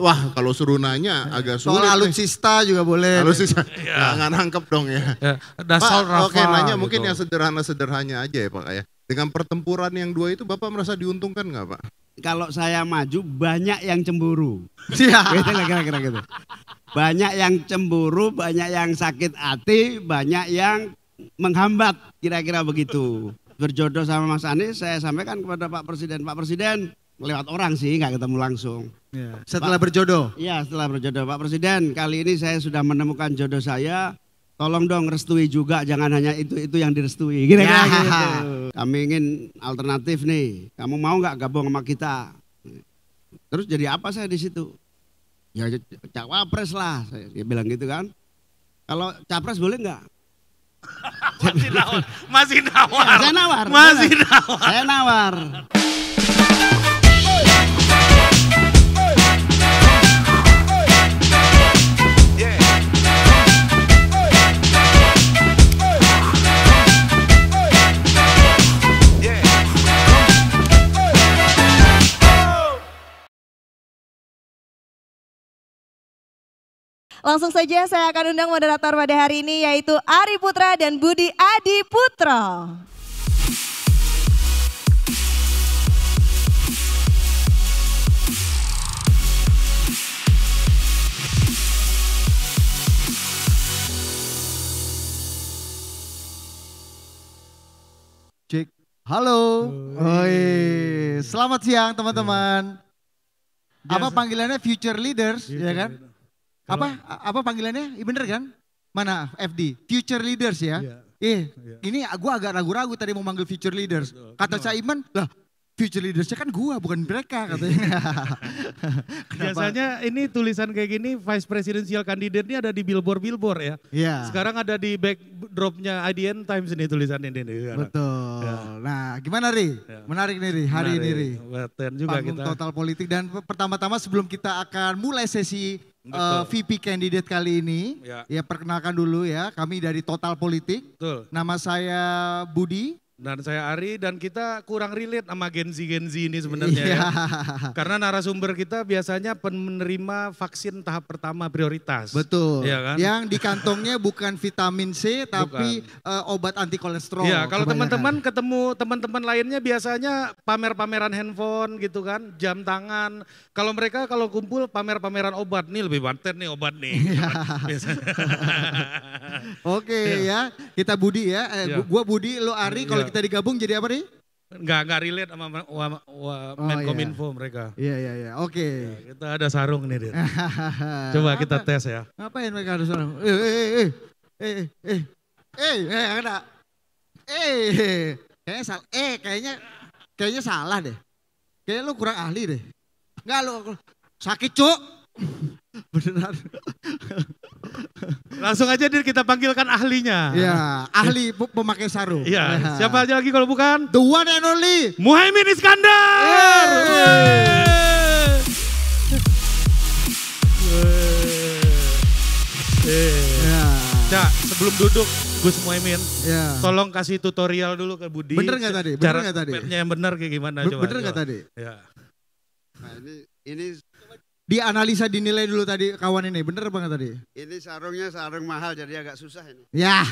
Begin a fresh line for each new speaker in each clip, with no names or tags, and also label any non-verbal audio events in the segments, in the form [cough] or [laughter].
Wah, kalau suruh nanya iya. agak sulit. Soal
alutsista juga boleh. Alutsista. Ya. Jangan nah, nangkep dong ya. ya. Pak, Rafa. Oke, nanya gitu. mungkin yang
sederhana sederhananya aja ya Pak ya. Dengan pertempuran yang dua itu Bapak merasa diuntungkan nggak Pak? Kalau saya maju banyak yang cemburu. Iya. [laughs] kira-kira gitu. Banyak yang cemburu, banyak yang sakit hati, banyak yang menghambat kira-kira begitu. Berjodoh sama Mas Anies saya sampaikan kepada Pak Presiden. Pak Presiden lewat orang sih nggak ketemu langsung
Ya, setelah Pak, berjodoh.
Iya, setelah berjodoh. Pak Presiden, kali ini saya sudah menemukan jodoh saya. Tolong dong restui juga, jangan hanya itu-itu yang direstui. Gini, ya. gitu. Kami ingin alternatif nih. Kamu mau nggak gabung sama kita? Terus jadi apa saya di situ? Ya capres lah, saya dia bilang gitu kan. Kalau capres boleh nggak? masih nawar, masih nawar. Ya, saya nawar. Masih nawar. Saya nawar.
Langsung saja saya akan undang moderator pada hari ini yaitu Ari Putra dan Budi Adi Putra.
Cik, Halo. Oi. Selamat siang teman-teman. Iya. Apa panggilannya future leaders, future ya kan? Leader. Apa apa panggilannya? Iya, bener kan? Mana FD? Future leaders ya. Yeah. Eh, iya. yeah. ini gue agak ragu-ragu tadi mau manggil future leaders. Betul. Kata Kenapa? Caiman, lah future leadersnya kan gue bukan mereka iya. katanya. [laughs] Biasanya
ini tulisan kayak gini vice presidential candidate ini ada di billboard billboard ya. Iya. Sekarang ada di backdropnya IDN Times ini tulisan ini. Nih, Betul. Ya.
Nah gimana Ri? Ya. Menarik nih Ri hari Menarik. ini Ri. juga Panggung kita. total politik dan pertama-tama sebelum kita akan mulai sesi Betul. Uh, eh, VP candidate kali ini. Ya. ya perkenalkan dulu ya, kami dari Total Politik. Betul. Nama saya Budi.
Dan saya Ari dan kita kurang relate sama Gen Z Gen Z ini sebenarnya ya. Iya. Karena narasumber kita biasanya penerima vaksin tahap pertama prioritas. Betul. Iya kan? Yang di kantongnya bukan vitamin C tapi bukan. Uh, eh, obat anti kolesterol. Iya, kalau teman-teman ketemu teman-teman lainnya biasanya pamer-pameran handphone gitu kan, jam tangan. Kalau mereka kalau kumpul pamer-pameran obat nih lebih banter nih obat nih. Gitu kan. iya.
[laughs] Oke ya. ya. Kita Budi ya. Eh, ya. gua Budi, lo Ari kalau iya kita digabung jadi apa nih? Enggak,
enggak relate sama wa, wa, oh, iya, Menkominfo oh, mereka.
Iya, iya, iya. Oke. Okay. Ya, kita ada sarung nih, Dit. [laughs] Coba
apa? kita tes ya.
Ngapain mereka ada sarung? Eh, eh, eh. Eh, eh, eh. Eh, eh, eh ada. Eh, kayaknya eh. eh, salah. Eh, kayaknya kayaknya salah deh. Kayaknya lu kurang ahli deh. Enggak lu sakit, Cuk. [laughs] Beneran. Langsung aja Dir kita panggilkan
ahlinya. Iya, ahli pemakai sarung. Iya, ya. siapa aja lagi kalau bukan? The one and only Muhaimin Iskandar. Yeah. Yeah. Yeah. Iya. Cak, sebelum duduk Gus Muhaimin, yeah. tolong kasih tutorial dulu ke Budi. Bener gak tadi? Bener gak tadi? yang
bener, kayak gimana? Bener nggak tadi? Ya. Nah, ini ini
dianalisa dinilai dulu tadi kawan ini, bener banget tadi?
Ini sarungnya sarung mahal jadi agak susah ini.
Ya.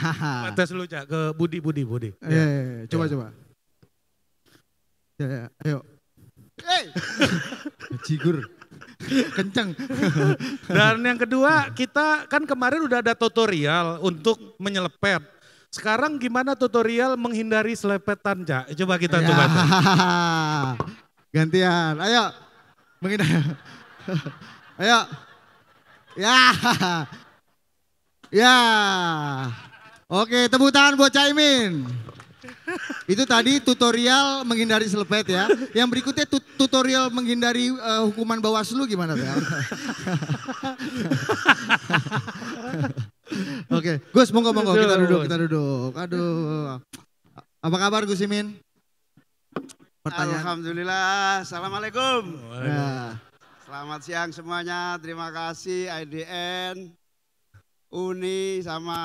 atas lu Cak ke Budi Budi Budi. Eh, ya. coba ya. coba. Ya, ya, ayo. Hey. [laughs] Cigur. Kenceng.
[laughs] Dan yang kedua, kita kan kemarin udah ada tutorial untuk menyelepet. Sekarang gimana tutorial menghindari selepetan, Cak? Coba kita coba.
[laughs] Gantian. Ayo. Menghindari [laughs] Ayo. Ya. Ya. Oke, tepuk tangan buat Caimin. Itu tadi tutorial menghindari selepet ya. Yang berikutnya tu tutorial menghindari uh, hukuman Bawaslu gimana ya? [laughs] Oke, Gus monggo monggo kita duduk, kita duduk. Aduh. Apa kabar Gus Imin?
Pertanyaan. Alhamdulillah. Assalamualaikum. Waalaikumsalam. Selamat siang semuanya. Terima kasih IDN, Uni sama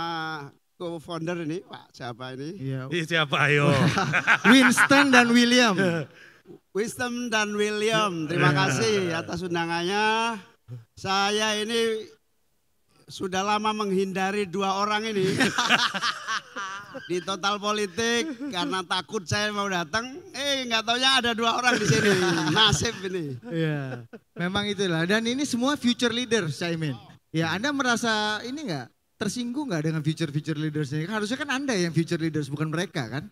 co-founder ini Pak siapa ini? Iya. Siapa ayo? [laughs]
Winston dan William.
Winston dan William. Terima iya. kasih atas undangannya. Saya ini sudah lama menghindari dua orang ini. [laughs] di total politik karena takut saya mau datang. Eh
nggak taunya ada dua orang di sini. Nasib ini. Iya. Memang itulah. Dan ini semua future leader Caimin. Ya Anda merasa ini nggak tersinggung nggak dengan future-future leaders leadersnya? Harusnya kan Anda yang future leaders bukan mereka kan?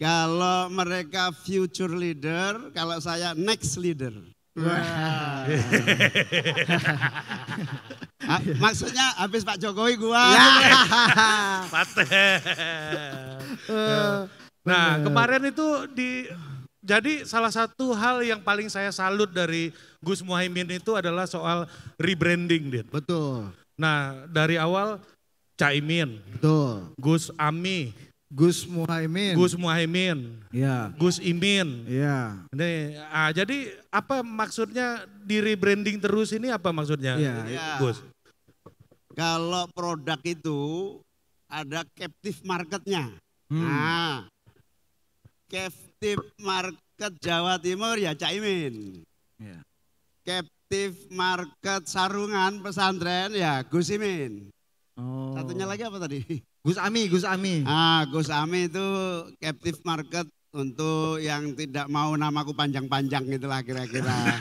Kalau mereka future
leader, kalau saya next leader. Wah. [laughs] maksudnya habis Pak Jokowi gua. Ya. [laughs] Eh. nah, eh. kemarin itu di
jadi salah satu hal yang paling saya salut dari Gus Muhaimin itu adalah soal rebranding, Din. Betul. Nah, dari awal Caimin. Betul. Gus Ami. Gus Muhaimin. Gus Muhaimin. Ya. Gus Imin. Ya. Nih, ah, jadi apa maksudnya di rebranding terus ini apa maksudnya ya. ya. Gus?
Kalau produk itu ada captive marketnya.
Hmm. Nah,
captive market Jawa Timur ya Caimin. Ya. Captive market Sarungan pesantren ya Gus Imin. Oh. Satunya lagi apa tadi? [laughs] Gus Ami, Gus Ami. Ah, Gus Ami itu captive market untuk yang tidak mau namaku panjang-panjang gitulah kira-kira. [laughs]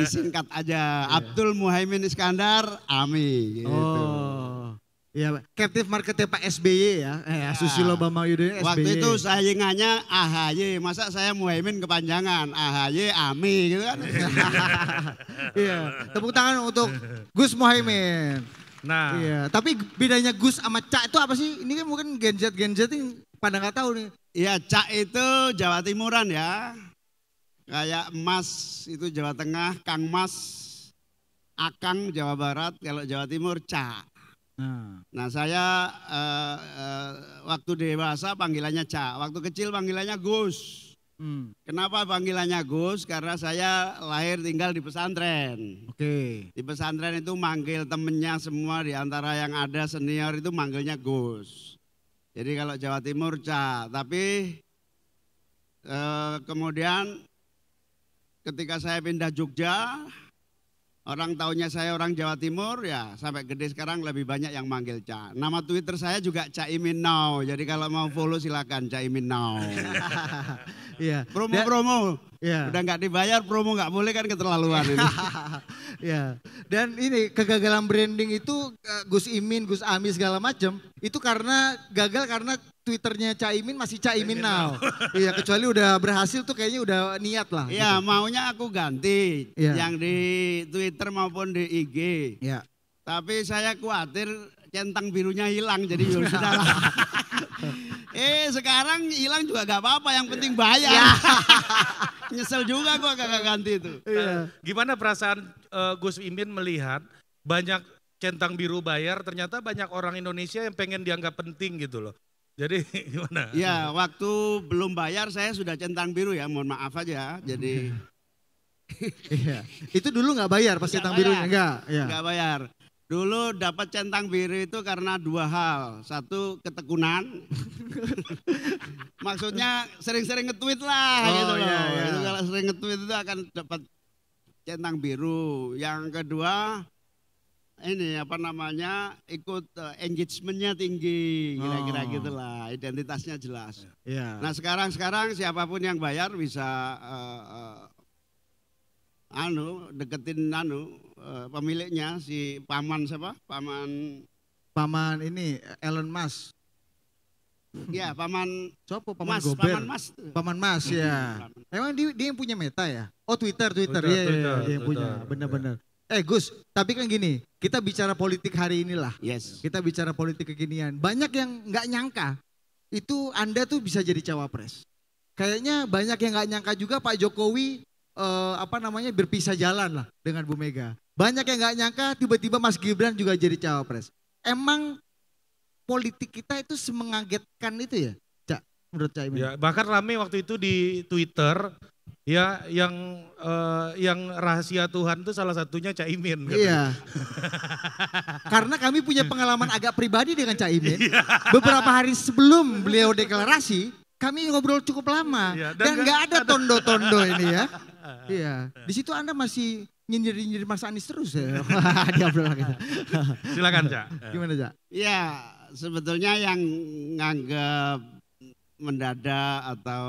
Disingkat aja iya. Abdul Muhaimin Iskandar
Ami gitu. Oh. Iya, captive marketnya Pak SBY ya, eh, ya. Susilo Bambang Yudhoyono SBY. Waktu itu
saingannya AHY, masa saya Muhaimin
kepanjangan, AHY Ami gitu kan. [laughs] Iya, tepuk tangan untuk Gus Muhaimin. Nah. Iya, tapi bedanya Gus sama Cak itu apa sih? Ini kan mungkin Gen Z Gen Z pada nggak tahu nih. Iya, Cak itu Jawa Timuran ya.
Kayak Mas itu Jawa Tengah, Kang Mas, Akang Jawa Barat, kalau Jawa Timur Cak. Nah, nah saya uh, uh, waktu dewasa panggilannya Cak, waktu kecil panggilannya Gus. Hmm. Kenapa panggilannya Gus? Karena saya lahir tinggal di pesantren. Oke. Okay. Di pesantren itu manggil temennya semua di antara yang ada senior itu manggilnya Gus. Jadi kalau Jawa Timur Ca, tapi eh, kemudian ketika saya pindah Jogja Orang taunya saya orang Jawa Timur ya sampai gede sekarang lebih banyak yang manggil Ca. Nama Twitter saya juga Caimin Now. Jadi kalau mau follow silakan Caimin Now. [laughs] Iya. Promo-promo.
Ya. Udah nggak dibayar promo nggak boleh kan keterlaluan ini. [laughs] ya. Dan ini kegagalan branding itu eh, Gus Imin, Gus Ami segala macam itu karena gagal karena Twitternya Caimin masih Caimin now. [laughs] iya kecuali udah berhasil tuh kayaknya
udah niat lah. Iya gitu. maunya aku ganti ya. yang di Twitter maupun di IG. Iya. Tapi saya khawatir centang birunya hilang jadi ya sudah lah. [laughs] eh sekarang hilang juga gak apa-apa yang iya. penting bayar. Ya. [laughs] Nyesel juga gua kagak ganti itu. Iya.
Eh, gimana perasaan uh, Gus Imin melihat banyak centang biru bayar ternyata banyak orang Indonesia yang pengen dianggap penting gitu
loh. Jadi [laughs] gimana? Ya,
waktu belum bayar saya sudah centang biru ya, mohon maaf aja. Jadi hmm. [laughs]
Iya. itu dulu nggak bayar pas centang biru birunya enggak? Iya.
nggak bayar. Dulu dapat centang biru itu karena dua hal. Satu ketekunan. [laughs] Maksudnya sering-sering nge-tweet lah oh, gitu iya, loh. Iya, iya. Itu kalau sering nge-tweet itu akan dapat centang biru. Yang kedua ini apa namanya ikut uh, engagementnya tinggi kira-kira oh. gitulah identitasnya jelas. Yeah. Ya. Nah sekarang sekarang siapapun yang bayar bisa uh, uh, anu deketin anu uh, pemiliknya si paman siapa paman
paman ini Elon Musk.
Ya paman. Sopo paman mas, Gober. Paman Mas. Paman Mas [laughs] ya.
Emang dia, dia yang punya Meta ya? Oh Twitter oh, Twitter. ya, ya Twitter. Iya, iya, iya, dia yang punya. Benar-benar. Eh Gus, tapi kan gini, kita bicara politik hari inilah. Yes. Kita bicara politik kekinian. Banyak yang nggak nyangka itu Anda tuh bisa jadi cawapres. Kayaknya banyak yang nggak nyangka juga Pak Jokowi eh, apa namanya berpisah jalan lah dengan Bu Mega. Banyak yang nggak nyangka tiba-tiba Mas Gibran juga jadi cawapres. Emang politik kita itu semengagetkan itu ya, Cak? Menurut Cak
Ya, bahkan rame waktu itu di Twitter Ya, yang uh, yang rahasia Tuhan itu salah satunya Caimin. Iya.
[laughs] Karena kami punya pengalaman agak pribadi dengan Caimin. Iya. Beberapa hari sebelum beliau deklarasi, kami ngobrol cukup lama iya, dan nggak ada tondo-tondo ini ya. [laughs] Iya. Di situ Anda masih nyindir-nyindir Mas Anies terus ya. [laughs] Dia kita.
Silakan, Cak. Gimana, Cak?
Iya, sebetulnya yang
nganggap mendadak atau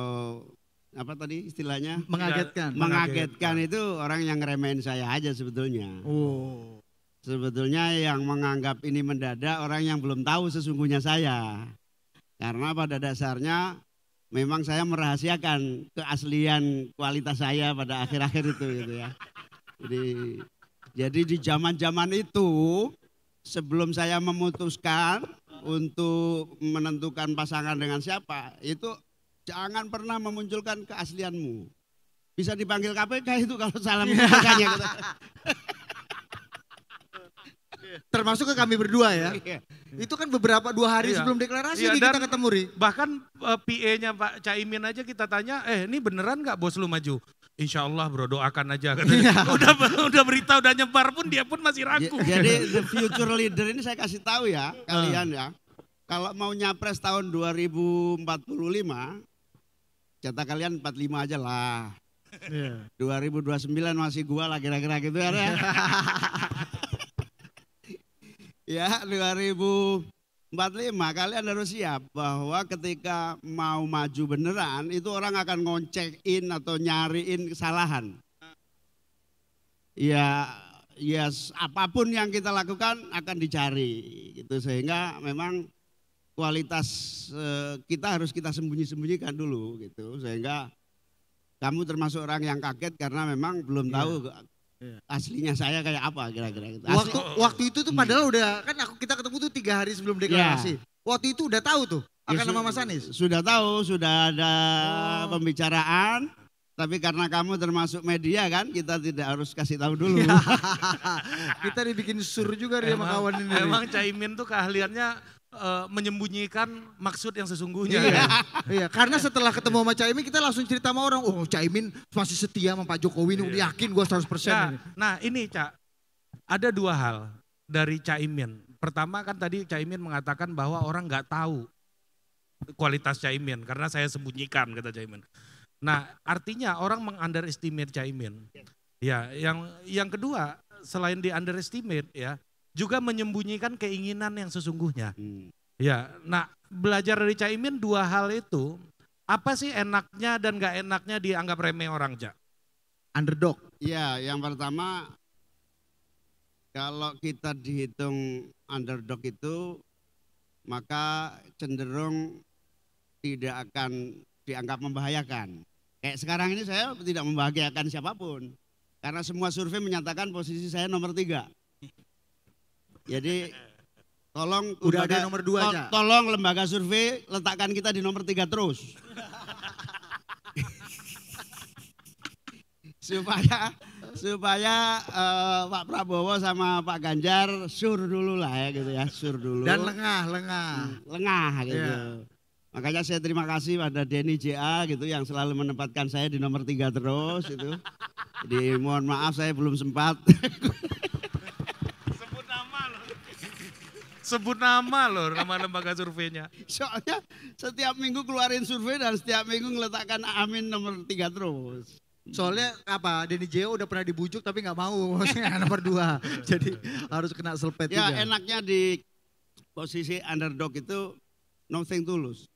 apa tadi istilahnya
mengagetkan. mengagetkan
itu orang yang ngeremehin saya aja sebetulnya oh sebetulnya yang menganggap ini mendadak orang yang belum tahu sesungguhnya saya karena pada dasarnya memang saya merahasiakan keaslian kualitas saya pada akhir-akhir itu gitu ya jadi jadi di zaman-zaman itu sebelum saya memutuskan untuk menentukan pasangan dengan siapa itu Jangan pernah memunculkan keaslianmu.
Bisa dipanggil KPK itu kalau salah menyebutkannya. Iya. Termasuk ke kami berdua ya. Iya. Itu kan beberapa dua hari iya. sebelum deklarasi iya, kita
ketemu Ri. Bahkan uh, eh, PA-nya Pak Caimin aja kita tanya, eh ini beneran gak bos lu maju? Insya Allah bro doakan aja. Iya. [laughs] udah udah berita udah nyebar pun dia pun masih ragu. Jadi the
future leader ini saya kasih tahu ya ah. kalian ya. Kalau mau nyapres tahun 2045 Jatah kalian 45 aja lah. Yeah. 2029 masih gua lah kira-kira gitu ya. [laughs] ya 2045 kalian harus siap bahwa ketika mau maju beneran itu orang akan ngoncekin atau nyariin kesalahan. Ya ya yes, apapun yang kita lakukan akan dicari gitu sehingga memang kualitas eh, kita harus kita sembunyi-sembunyikan dulu gitu sehingga kamu termasuk orang yang kaget karena memang belum iya. tahu yeah. aslinya saya kayak apa kira-kira gitu. -kira. Waktu waktu itu tuh hmm. padahal udah
kan aku kita ketemu tuh tiga hari sebelum iya. deklarasi.
Yeah. Waktu itu udah tahu tuh ya akan ya, nama Mas Anies. Sudah tahu, sudah ada oh. pembicaraan. Tapi karena kamu termasuk media kan, kita tidak harus kasih tahu dulu. Iya.
[laughs]
kita dibikin sur
juga dia sama kawan ini. Emang
Caimin tuh keahliannya uh, menyembunyikan maksud yang sesungguhnya. Iya, ya.
iya, karena setelah ketemu sama Caimin kita langsung cerita sama orang, oh Caimin masih setia sama Pak Jokowi, ini iya. yakin gue 100%. Nah, ini.
nah ini Cak, ada dua hal dari Caimin. Pertama kan tadi Caimin mengatakan bahwa orang nggak tahu kualitas Caimin karena saya sembunyikan kata Caimin. Nah artinya orang meng-underestimate Caimin. Iya. Ya, yang yang kedua selain di underestimate ya, juga menyembunyikan keinginan yang sesungguhnya. Hmm. Ya, nah belajar dari Caimin dua hal itu, apa sih enaknya dan gak enaknya dianggap remeh
orang, Cak? Underdog. Ya, yang pertama kalau kita dihitung underdog itu maka cenderung tidak akan dianggap membahayakan. Kayak sekarang ini saya tidak membahagiakan siapapun. Karena semua survei menyatakan posisi saya nomor tiga. Jadi [laughs] tolong udah lembaga, ada nomor dua aja. Tolong lembaga survei letakkan kita di nomor tiga terus. [laughs]
supaya
supaya uh, Pak Prabowo sama Pak Ganjar sur dulu lah ya gitu ya sur dulu dan lengah lengah hmm, lengah gitu yeah. makanya saya terima kasih pada Denny JA gitu yang selalu menempatkan saya di nomor tiga terus itu jadi mohon maaf saya belum sempat [laughs]
sebut nama loh nama lembaga surveinya.
Soalnya setiap minggu keluarin survei dan setiap minggu meletakkan amin nomor tiga terus. Soalnya apa? Denny Jeo udah pernah dibujuk tapi nggak mau [laughs] nomor dua. Jadi harus kena selpet ya, juga. enaknya di posisi underdog itu nothing tulus.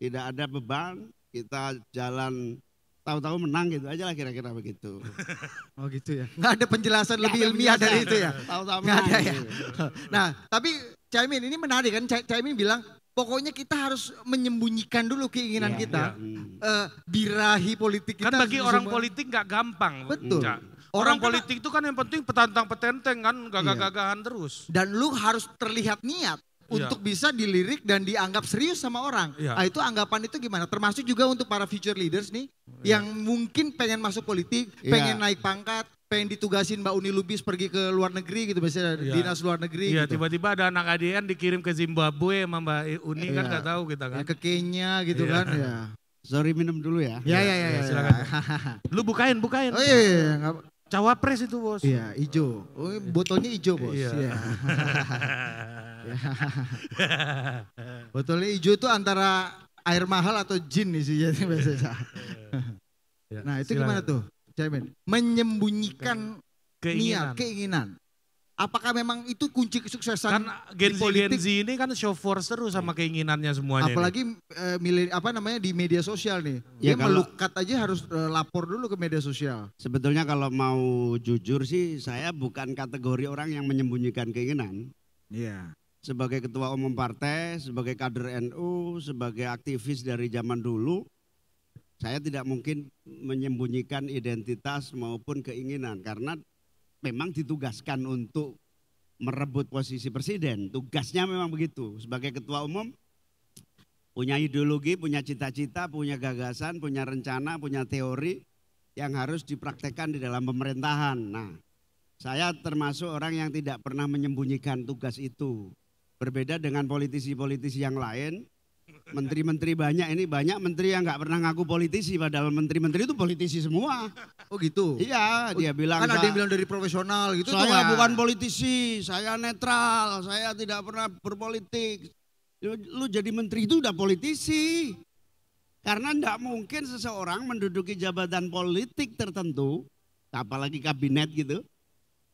Tidak ada beban, kita jalan tahu-tahu menang gitu aja lah kira-kira begitu. [laughs]
Oh gitu ya. Gak ada penjelasan gak lebih ada ilmiah dari itu ya. Tahu-tahu menang. ada ya. Gitu. [laughs] Nah tapi Caimin ini menarik kan. Caimin bilang pokoknya kita harus menyembunyikan dulu keinginan ya, kita. Ya. Uh, birahi politik kan kita. Kan bagi orang politik
gak gampang. Betul. Enggak. Orang, Orang kan politik itu kan yang penting petantang
petenteng kan, iya.
gagah-gagahan
iya. terus. Dan lu harus terlihat niat. Iya. untuk bisa dilirik dan dianggap serius sama orang. Yeah. Nah, itu anggapan itu gimana? Termasuk juga untuk para future leaders nih yeah. yang mungkin pengen masuk politik, yeah. pengen naik pangkat, pengen ditugasin Mbak Uni Lubis pergi ke luar negeri gitu biasanya ya. dinas luar negeri. Iya, gitu.
tiba-tiba ada anak ADN dikirim ke Zimbabwe sama Mbak Uni ya. kan iya. nggak
tahu kita kan. Ya, ke Kenya gitu ya. kan. Ya. Sorry minum dulu ya. Ya ya ya, ya, ya silakan. Ya.
[laughs] Lu bukain, bukain. Oh iya iya. iya. Cawapres itu bos. Iya, hijau. Oh, botolnya hijau bos. Iya. Ya. [laughs] [laughs] Botolnya hijau itu antara air mahal atau jin isinya [laughs] biasanya. nah itu Silahkan. gimana tuh, cemen Menyembunyikan keinginan. niat, keinginan. Apakah memang itu kunci kesuksesan kan
Gen Z, politik? Gen Z ini kan show force terus sama iya. keinginannya
semuanya. Apalagi
uh, eh, milih apa namanya di media sosial nih. Ya melukat aja harus uh, lapor dulu ke media sosial.
Sebetulnya kalau mau jujur sih saya bukan kategori orang yang menyembunyikan keinginan. Iya. Yeah sebagai ketua umum partai, sebagai kader NU, sebagai aktivis dari zaman dulu, saya tidak mungkin menyembunyikan identitas maupun keinginan karena memang ditugaskan untuk merebut posisi presiden. Tugasnya memang begitu. Sebagai ketua umum punya ideologi, punya cita-cita, punya gagasan, punya rencana, punya teori yang harus dipraktekkan di dalam pemerintahan. Nah, saya termasuk orang yang tidak pernah menyembunyikan tugas itu. Berbeda dengan politisi-politisi yang lain, menteri-menteri banyak ini banyak menteri yang nggak pernah ngaku politisi padahal menteri-menteri itu politisi semua. Oh
gitu. Iya, dia oh, bilang kan ada yang bilang dari profesional gitu Saya tuh, bukan
politisi, saya netral, saya tidak pernah berpolitik. Lu jadi menteri itu udah politisi. Karena enggak mungkin seseorang menduduki jabatan politik tertentu, apalagi kabinet gitu,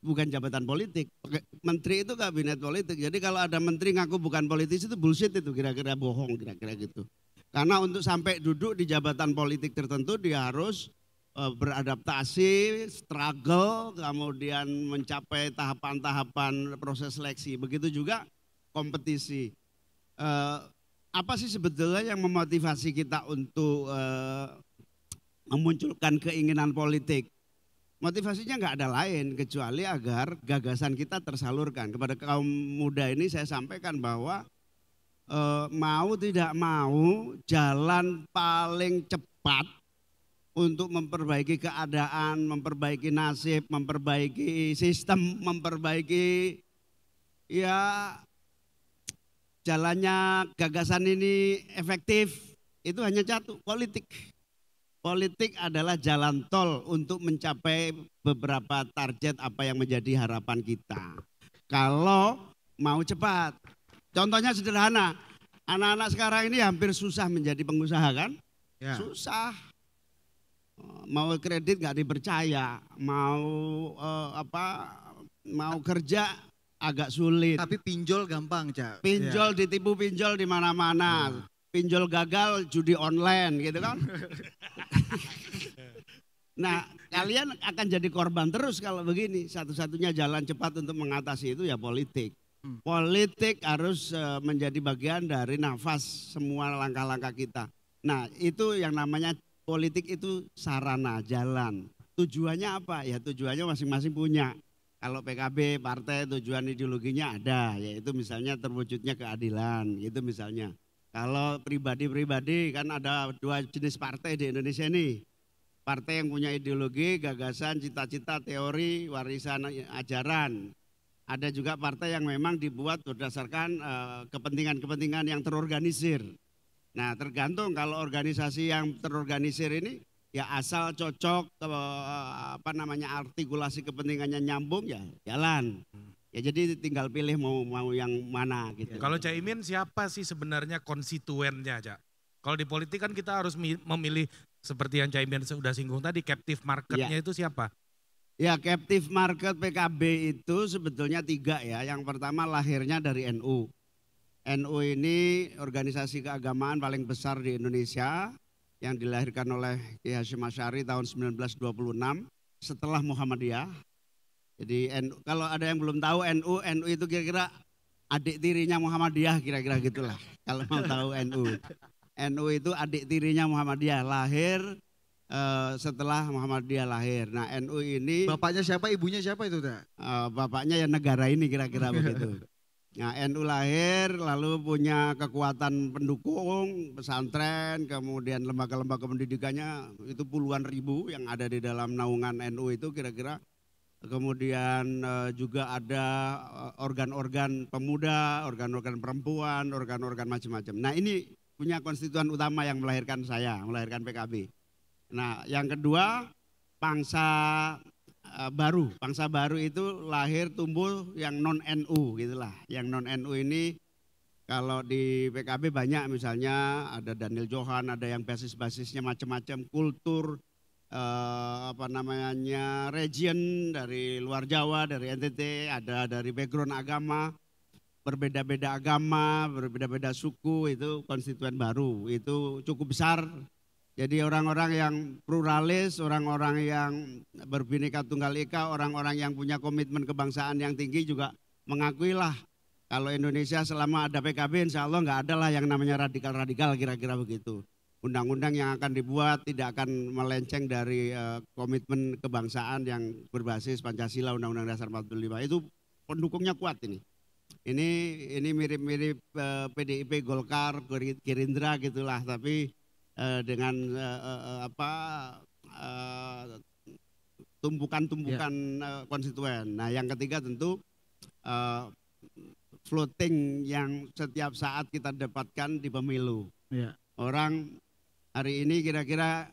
bukan jabatan politik. Menteri itu kabinet politik. Jadi kalau ada menteri ngaku bukan politisi itu bullshit itu kira-kira bohong kira-kira gitu. Karena untuk sampai duduk di jabatan politik tertentu dia harus e, beradaptasi, struggle, kemudian mencapai tahapan-tahapan proses seleksi. Begitu juga kompetisi. E, apa sih sebetulnya yang memotivasi kita untuk e, memunculkan keinginan politik? Motivasinya nggak ada lain kecuali agar gagasan kita tersalurkan kepada kaum muda ini saya sampaikan bahwa e, mau tidak mau jalan paling cepat untuk memperbaiki keadaan, memperbaiki nasib, memperbaiki sistem, memperbaiki ya jalannya gagasan ini efektif itu hanya satu politik. Politik adalah jalan tol untuk mencapai beberapa target apa yang menjadi harapan kita. Kalau mau cepat. Contohnya sederhana, anak-anak sekarang ini hampir susah menjadi pengusaha kan? Ya. Susah. Oh, mau kredit nggak dipercaya, mau uh, apa? Mau kerja agak sulit. Tapi pinjol gampang, Cak. Pinjol ya. ditipu pinjol di mana-mana. Ya pinjol gagal, judi online gitu kan. [laughs] nah, kalian akan jadi korban terus kalau begini. Satu-satunya jalan cepat untuk mengatasi itu ya politik. Hmm. Politik harus e, menjadi bagian dari nafas semua langkah-langkah kita. Nah, itu yang namanya politik itu sarana jalan. Tujuannya apa? Ya tujuannya masing-masing punya. Kalau PKB partai tujuan ideologinya ada, yaitu misalnya terwujudnya keadilan, itu misalnya. Kalau pribadi-pribadi kan ada dua jenis partai di Indonesia ini. Partai yang punya ideologi, gagasan, cita-cita, teori, warisan eh, ajaran. Ada juga partai yang memang dibuat berdasarkan eh, kepentingan-kepentingan yang terorganisir. Nah, tergantung kalau organisasi yang terorganisir ini ya asal cocok eh, apa namanya artikulasi kepentingannya nyambung ya jalan. Ya jadi tinggal pilih mau mau yang mana gitu.
Kalau Caimin siapa sih sebenarnya konstituennya, Cak? Kalau di politik kan kita harus memilih seperti yang Caimin sudah singgung tadi, captive marketnya ya.
itu siapa? Ya captive market PKB itu sebetulnya tiga ya. Yang pertama lahirnya dari NU. NU ini organisasi keagamaan paling besar di Indonesia yang dilahirkan oleh Kiai Hasyim Asy'ari tahun 1926 setelah Muhammadiyah jadi NU, kalau ada yang belum tahu NU, NU itu kira-kira adik tirinya Muhammadiyah kira-kira gitulah. Kalau mau tahu NU. NU itu adik tirinya Muhammadiyah, lahir uh, setelah Muhammadiyah lahir. Nah, NU ini Bapaknya siapa, ibunya siapa itu, Uh, bapaknya ya negara ini kira-kira [laughs] begitu. Nah, NU lahir lalu punya kekuatan pendukung, pesantren, kemudian lembaga-lembaga pendidikannya itu puluhan ribu yang ada di dalam naungan NU itu kira-kira kemudian eh, juga ada eh, organ-organ pemuda, organ-organ perempuan, organ-organ macam-macam. Nah ini punya konstituen utama yang melahirkan saya, melahirkan PKB. Nah yang kedua bangsa eh, baru, bangsa baru itu lahir tumbuh yang non NU gitulah. Yang non NU ini kalau di PKB banyak misalnya ada Daniel Johan, ada yang basis-basisnya macam-macam, kultur, uh, apa namanya region dari luar Jawa, dari NTT, ada dari background agama, berbeda-beda agama, berbeda-beda suku itu konstituen baru. Itu cukup besar. Jadi orang-orang yang pluralis, orang-orang yang berbineka tunggal ika, orang-orang yang punya komitmen kebangsaan yang tinggi juga mengakui lah kalau Indonesia selama ada PKB insya Allah nggak ada lah yang namanya radikal-radikal kira-kira begitu undang-undang yang akan dibuat tidak akan melenceng dari uh, komitmen kebangsaan yang berbasis Pancasila Undang-Undang Dasar 45. Itu pendukungnya kuat ini. Ini ini mirip-mirip uh, eh, PDIP, Golkar, Gerindra gitulah, tapi uh, dengan uh, uh, apa tumpukan-tumpukan yeah. Ya. uh, konstituen. Nah, yang ketiga tentu uh, floating yang setiap saat kita dapatkan di pemilu. Yeah. Orang hari ini kira-kira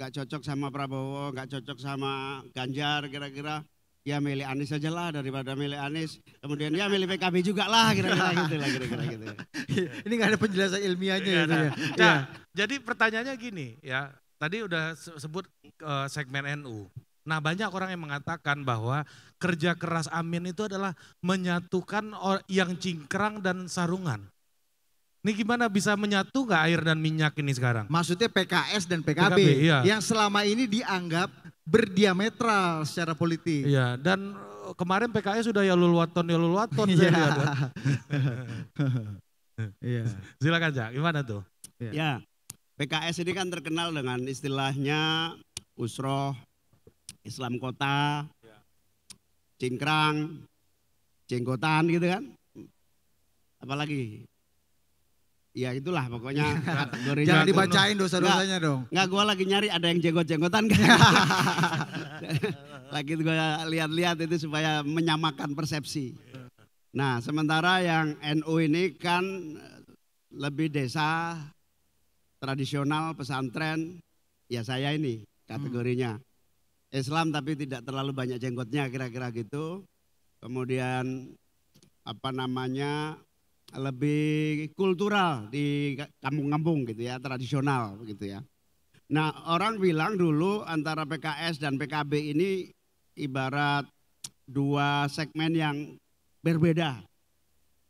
gak cocok sama Prabowo, gak cocok sama Ganjar kira-kira ya milih Anies saja lah daripada milih Anies kemudian ya milih PKB juga lah kira-kira [laughs] gitu lah kira-kira gitu ya. [laughs] ini nggak ada
penjelasan ilmiahnya iya, ya, nah, ya. nah ya.
jadi pertanyaannya gini ya tadi udah sebut uh, segmen NU nah banyak orang yang mengatakan bahwa kerja keras Amin itu adalah menyatukan yang cingkrang dan sarungan ini gimana bisa menyatu gak air dan minyak ini sekarang? Maksudnya PKS dan PKB, PKB iya. yang selama ini dianggap berdiametral secara politik. Iya, dan eh, kemarin PKS sudah ya lulwaton ya iya. saya ya. [laughs] Iya. Silakan
Cak, gimana tuh? Iya. Ya. PKS ini kan terkenal dengan istilahnya usroh, Islam kota, iya. cingkrang, cenggotan gitu kan. Apalagi Ya itulah pokoknya iya. kategorinya. Jangan dibacain dosa-dosanya dong. Enggak, gue lagi nyari ada yang jenggot-jenggotan kan. [laughs] lagi gue lihat-lihat itu supaya menyamakan persepsi. Nah sementara yang NU ini kan lebih desa, tradisional, pesantren, ya saya ini kategorinya. Hmm. Islam tapi tidak terlalu banyak jenggotnya kira-kira gitu. Kemudian apa namanya lebih kultural di kampung-kampung gitu ya, tradisional gitu ya. Nah orang bilang dulu antara PKS dan PKB ini ibarat dua segmen yang berbeda.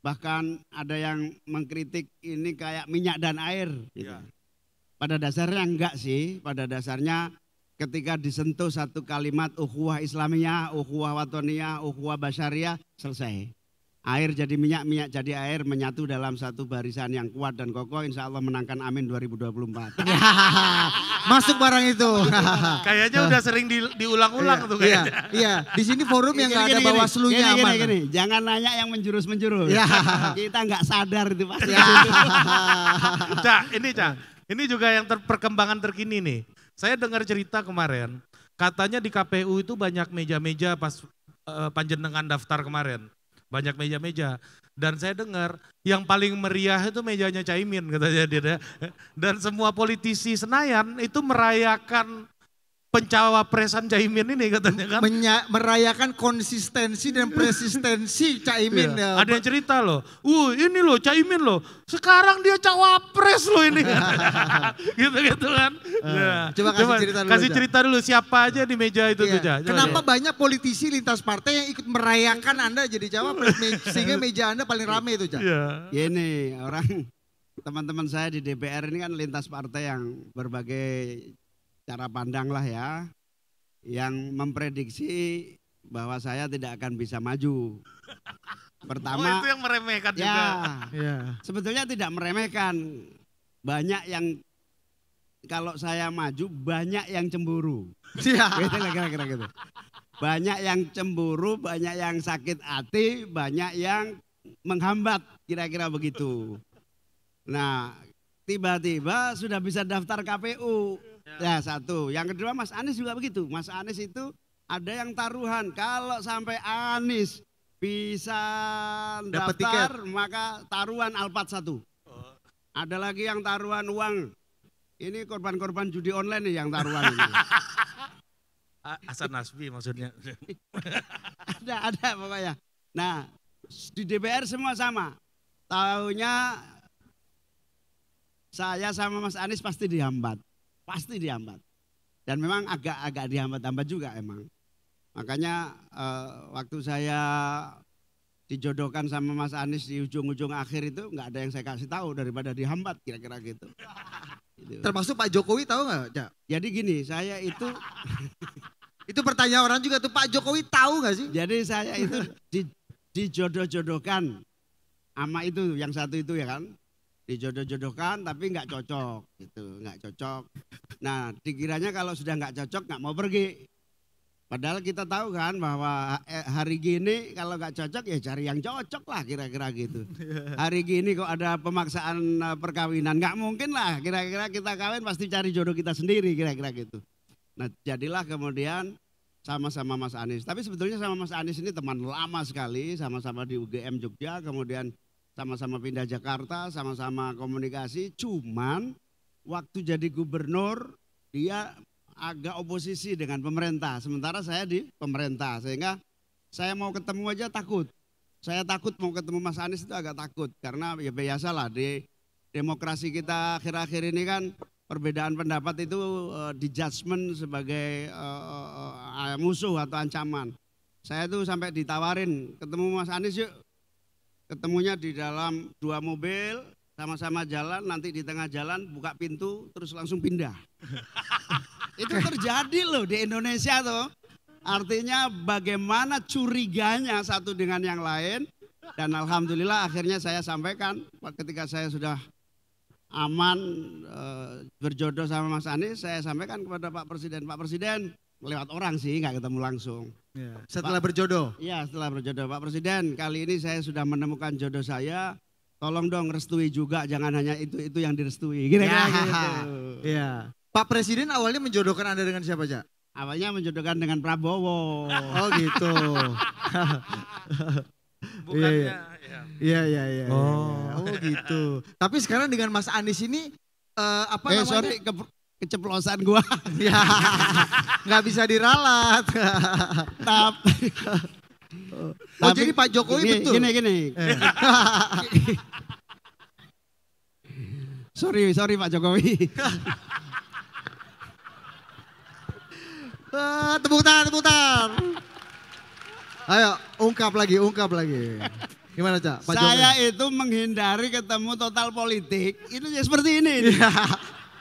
Bahkan ada yang mengkritik ini kayak minyak dan air gitu. Ya. Pada dasarnya enggak sih, pada dasarnya ketika disentuh satu kalimat ukhuwah islamiyah, ukhuwah watoniyah, ukhuwah basyariah, selesai. Air jadi minyak, minyak jadi air, menyatu dalam satu barisan yang kuat dan kokoh. Insya Allah menangkan amin 2024.
[laughs] Masuk barang itu. [laughs]
kayaknya udah sering di, diulang-ulang iya, tuh kayaknya. Iya, iya.
di sini forum yang gak ada bawaslunya
gini, aman. Gini, gini. Jangan nanya yang menjurus-menjurus. Ya. [laughs] Kita nggak sadar itu pasti.
Iya.
Cak, ini Cak. Ini juga yang ter perkembangan terkini nih. Saya dengar cerita kemarin, katanya di KPU itu banyak meja-meja pas uh, panjenengan daftar kemarin banyak meja-meja. Dan saya dengar yang paling meriah itu mejanya Caimin katanya dia. Dan semua politisi Senayan itu merayakan pencawapresan Caimin ini katanya kan. Menya, merayakan konsistensi dan persistensi Caimin. Iya. Ya. Ada yang cerita loh, uh ini loh Caimin loh, sekarang dia
cawapres loh ini. Gitu-gitu [laughs]
kan. Uh, coba kasih coba, cerita dulu. Kasih cerita dulu siapa aja di meja itu iya. tuh. Coba, Kenapa
iya. banyak politisi lintas partai yang ikut merayakan Anda jadi cawapres sehingga meja Anda paling rame itu, Cak? Iya.
Ya ini orang teman-teman saya di DPR ini kan lintas partai yang berbagai cara pandang lah ya yang memprediksi bahwa saya tidak akan bisa maju. [laughs] Pertama, oh, itu yang
meremehkan ya, juga.
Ya. Sebetulnya tidak meremehkan. Banyak yang kalau saya maju banyak yang cemburu. Iya. [laughs] gitu kira-kira gitu. Banyak yang cemburu, banyak yang sakit hati, banyak yang menghambat, kira-kira begitu. Nah, tiba-tiba sudah bisa daftar KPU. Ya, ya. satu. Yang kedua Mas Anies juga begitu. Mas Anies itu ada yang taruhan. Kalau sampai Anies bisa Dapat daftar tiket. maka taruhan Alphard satu. Oh. Ada lagi yang taruhan uang. Ini korban-korban judi online nih yang taruhan. ini.
[laughs] Nasbi maksudnya. [laughs]
ada ada pokoknya. Nah di DPR semua sama. Tahunya saya sama Mas Anies pasti dihambat. Pasti dihambat. Dan memang agak-agak dihambat-hambat juga emang. Makanya uh, waktu saya dijodohkan sama Mas Anies di ujung-ujung akhir itu nggak ada yang saya kasih tahu daripada dihambat kira-kira gitu.
[laughs] gitu. Termasuk Pak Jokowi tahu nggak? Jadi gini, saya itu [laughs] itu pertanyaan orang juga tuh Pak Jokowi tahu nggak sih? Jadi saya itu di,
dijodoh-jodohkan sama itu yang satu itu ya kan dijodoh-jodohkan tapi nggak cocok gitu nggak cocok nah dikiranya kalau sudah nggak cocok nggak mau pergi padahal kita tahu kan bahwa eh, hari gini kalau nggak cocok ya cari yang cocok lah kira-kira gitu hari gini kok ada pemaksaan eh, perkawinan nggak mungkin lah kira-kira kita kawin pasti cari jodoh kita sendiri kira-kira gitu nah jadilah kemudian sama-sama Mas Anies. Tapi sebetulnya sama Mas Anies ini teman lama sekali, sama-sama di UGM Jogja, kemudian sama-sama pindah Jakarta, sama-sama komunikasi, cuman waktu jadi gubernur dia agak oposisi dengan pemerintah. Sementara saya di pemerintah, sehingga saya mau ketemu aja takut. Saya takut mau ketemu Mas Anies itu agak takut karena ya biasalah di demokrasi kita akhir-akhir ini kan perbedaan pendapat itu uh, di judgment sebagai uh, uh, musuh atau ancaman. Saya tuh sampai ditawarin ketemu Mas Anies yuk ketemunya di dalam dua mobil sama-sama jalan nanti di tengah jalan buka pintu terus langsung pindah
[laughs]
itu terjadi loh di Indonesia tuh artinya bagaimana curiganya satu dengan yang lain dan alhamdulillah akhirnya saya sampaikan ketika saya sudah aman eh, berjodoh sama Mas Anies saya sampaikan kepada Pak Presiden Pak Presiden lewat orang sih, nggak ketemu langsung.
Ya. Setelah Pak, berjodoh?
Iya, setelah berjodoh. Pak Presiden, kali ini saya sudah menemukan jodoh saya. Tolong dong restui juga, jangan hanya itu-itu yang direstui. Gini, [laughs] ya. Gini, gitu. Ya. Pak Presiden awalnya menjodohkan Anda dengan siapa, Cak? Awalnya menjodohkan dengan Prabowo. oh gitu. [laughs]
Iya, iya. Bukannya. Iya, iya, iya. iya oh. Ya. oh gitu. Tapi sekarang dengan Mas Anies ini, uh, apa eh, namanya? Sorry, ke, keceplosan gua. [laughs] ya, nggak bisa diralat. [laughs] Tapi Oh, Tapi, jadi Pak Jokowi gini, betul. Gini gini. Eh. [laughs] sorry, sorry Pak Jokowi. Ah, tepuk tangan, tepuk tangan. Ayo, ungkap lagi, ungkap lagi. Gimana, Cak? Saya
Jokowi? itu menghindari ketemu total politik. Itu ya seperti ini. ini. Iya.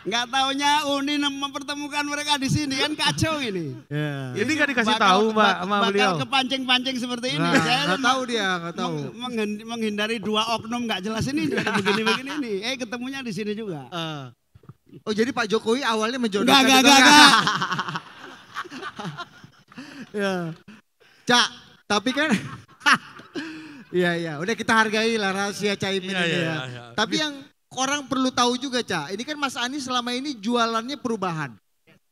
Nggak taunya Uni mempertemukan mereka di sini kan kacau ini.
Yeah. Ini nggak dikasih bakal, tahu Pak sama bakal beliau. Bakal
kepancing-pancing seperti ini. Nah, Saya nggak tahu dia, nggak tahu. Meng menghindari dua oknum nggak jelas ini begini-begini ini. Eh ketemunya
di sini juga. Uh. Oh jadi Pak Jokowi awalnya menjodohkan. Enggak, enggak, enggak. [laughs] ya. Cak, tapi kan [laughs] Iya iya, udah kita hargai lah rahasia Caimin iya, iya, ya, ini ya. ya. ya. Tapi yang orang perlu tahu juga, Cak. Ini kan Mas Anies selama ini jualannya perubahan.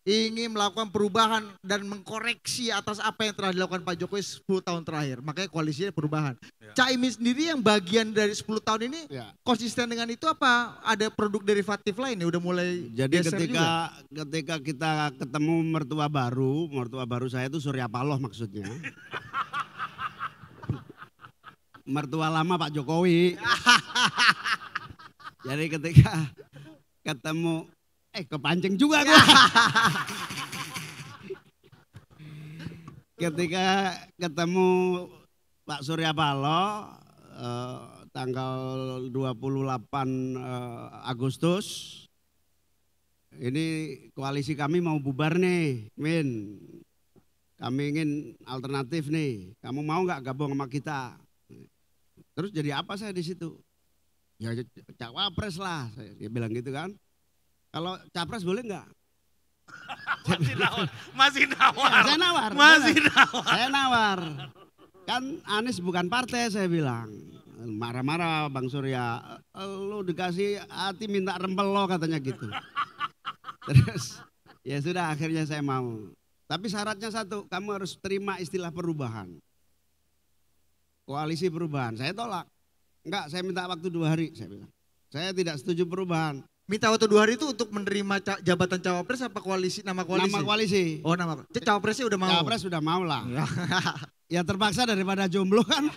Ingin melakukan perubahan dan mengkoreksi atas apa yang telah dilakukan Pak Jokowi 10 tahun terakhir. Makanya koalisinya perubahan. Ya. Imin sendiri yang bagian dari 10 tahun ini ya. konsisten dengan itu apa? Ada produk derivatif lain ya udah mulai Jadi ketika juga? ketika kita ketemu
mertua baru, mertua baru saya itu Surya Paloh maksudnya. [laughs] mertua lama Pak Jokowi. [laughs] Jadi ketika ketemu, eh kepancing juga gue. ketika ketemu Pak Surya Paloh eh, tanggal 28 eh, Agustus ini koalisi kami mau bubar nih, Min. Kami ingin alternatif nih. Kamu mau nggak gabung sama kita? Terus jadi apa saya di situ? Ya cawapres ya, ya, lah, dia bilang gitu kan. Kalau capres boleh nggak? masih nawar,
masih nawar. Ya, nawar. Masih nawar. Saya nawar.
Kan Anies bukan partai saya bilang. Marah-marah Bang Surya, lu dikasih hati minta rempel lo katanya gitu. Terus ya sudah akhirnya saya mau. Tapi syaratnya satu, kamu harus terima istilah perubahan. Koalisi perubahan, saya tolak. Enggak, saya minta waktu dua hari. Saya bilang, saya tidak setuju
perubahan. Minta waktu dua hari itu untuk menerima jabatan cawapres apa koalisi nama koalisi? Nama koalisi.
Oh nama. Cawapresnya udah mau. Cawapres sudah mau lah. Ya.
[laughs] ya terpaksa daripada jomblo kan.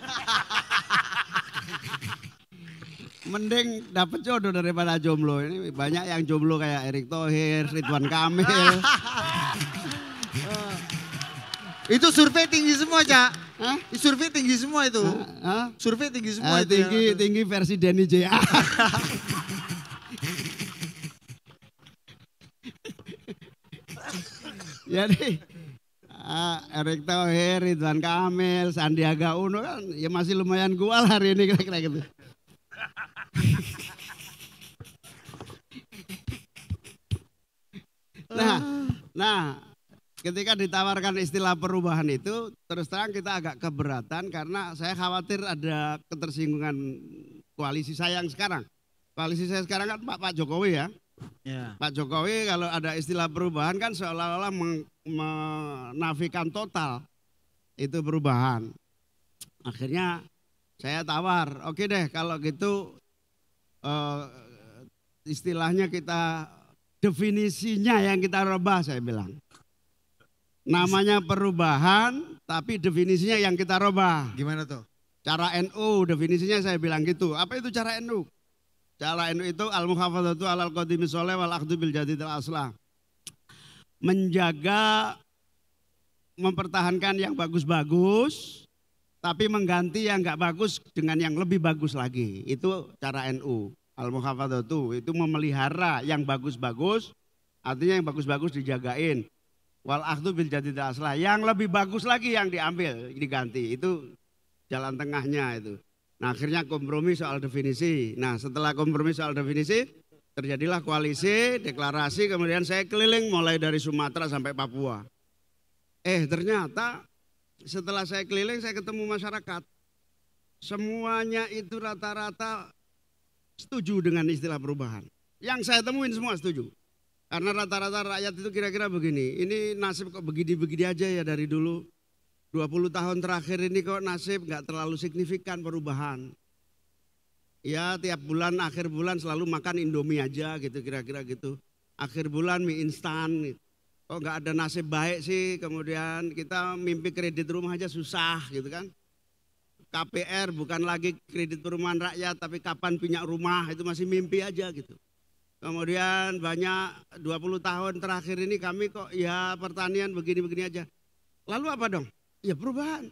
Mending dapat jodoh daripada jomblo ini banyak yang jomblo kayak Erick Thohir, Ridwan Kamil. [laughs]
itu survei tinggi semua cak. Hah? Survei tinggi semua itu. Hah? Survei tinggi semua ah, itu. Tinggi ya.
tinggi versi Denny J. Jadi [laughs] ya uh, ah, Erick Thohir, Ridwan Kamil, Sandiaga Uno kan ya masih lumayan gua hari ini kira-kira gitu. [laughs] nah, nah ketika ditawarkan istilah perubahan itu terus terang kita agak keberatan karena saya khawatir ada ketersinggungan koalisi saya yang sekarang. Koalisi saya sekarang kan Pak Pak Jokowi ya. Yeah. Pak Jokowi kalau ada istilah perubahan kan seolah-olah menafikan total itu perubahan. Akhirnya saya tawar, oke deh kalau gitu uh, istilahnya kita definisinya yang kita rubah saya bilang. Namanya perubahan, tapi definisinya yang kita rubah. Gimana tuh? Cara NU, definisinya saya bilang gitu. Apa itu cara NU? Cara NU itu al-muhafadzatu alal qadimi soleh wal akhdu bil jadid aslah. Menjaga mempertahankan yang bagus-bagus, tapi mengganti yang nggak bagus dengan yang lebih bagus lagi. Itu cara NU. Al-Muhafadzatu itu memelihara yang bagus-bagus, artinya yang bagus-bagus dijagain. Wal akhdu bil jadid aslah. Yang lebih bagus lagi yang diambil, diganti. Itu jalan tengahnya itu. Nah akhirnya kompromi soal definisi. Nah setelah kompromi soal definisi, terjadilah koalisi, deklarasi, kemudian saya keliling mulai dari Sumatera sampai Papua. Eh ternyata setelah saya keliling saya ketemu masyarakat. Semuanya itu rata-rata setuju dengan istilah perubahan. Yang saya temuin semua setuju. Karena rata-rata rakyat itu kira-kira begini, ini nasib kok begini-begini aja ya dari dulu. 20 tahun terakhir ini kok nasib nggak terlalu signifikan perubahan. Ya tiap bulan akhir bulan selalu makan indomie aja gitu kira-kira gitu. Akhir bulan mie instan gitu. kok nggak ada nasib baik sih kemudian kita mimpi kredit rumah aja susah gitu kan. KPR bukan lagi kredit perumahan rakyat tapi kapan punya rumah itu masih mimpi aja gitu. Kemudian banyak 20 tahun terakhir ini kami kok ya pertanian begini-begini aja. Lalu apa dong? Ya perubahan.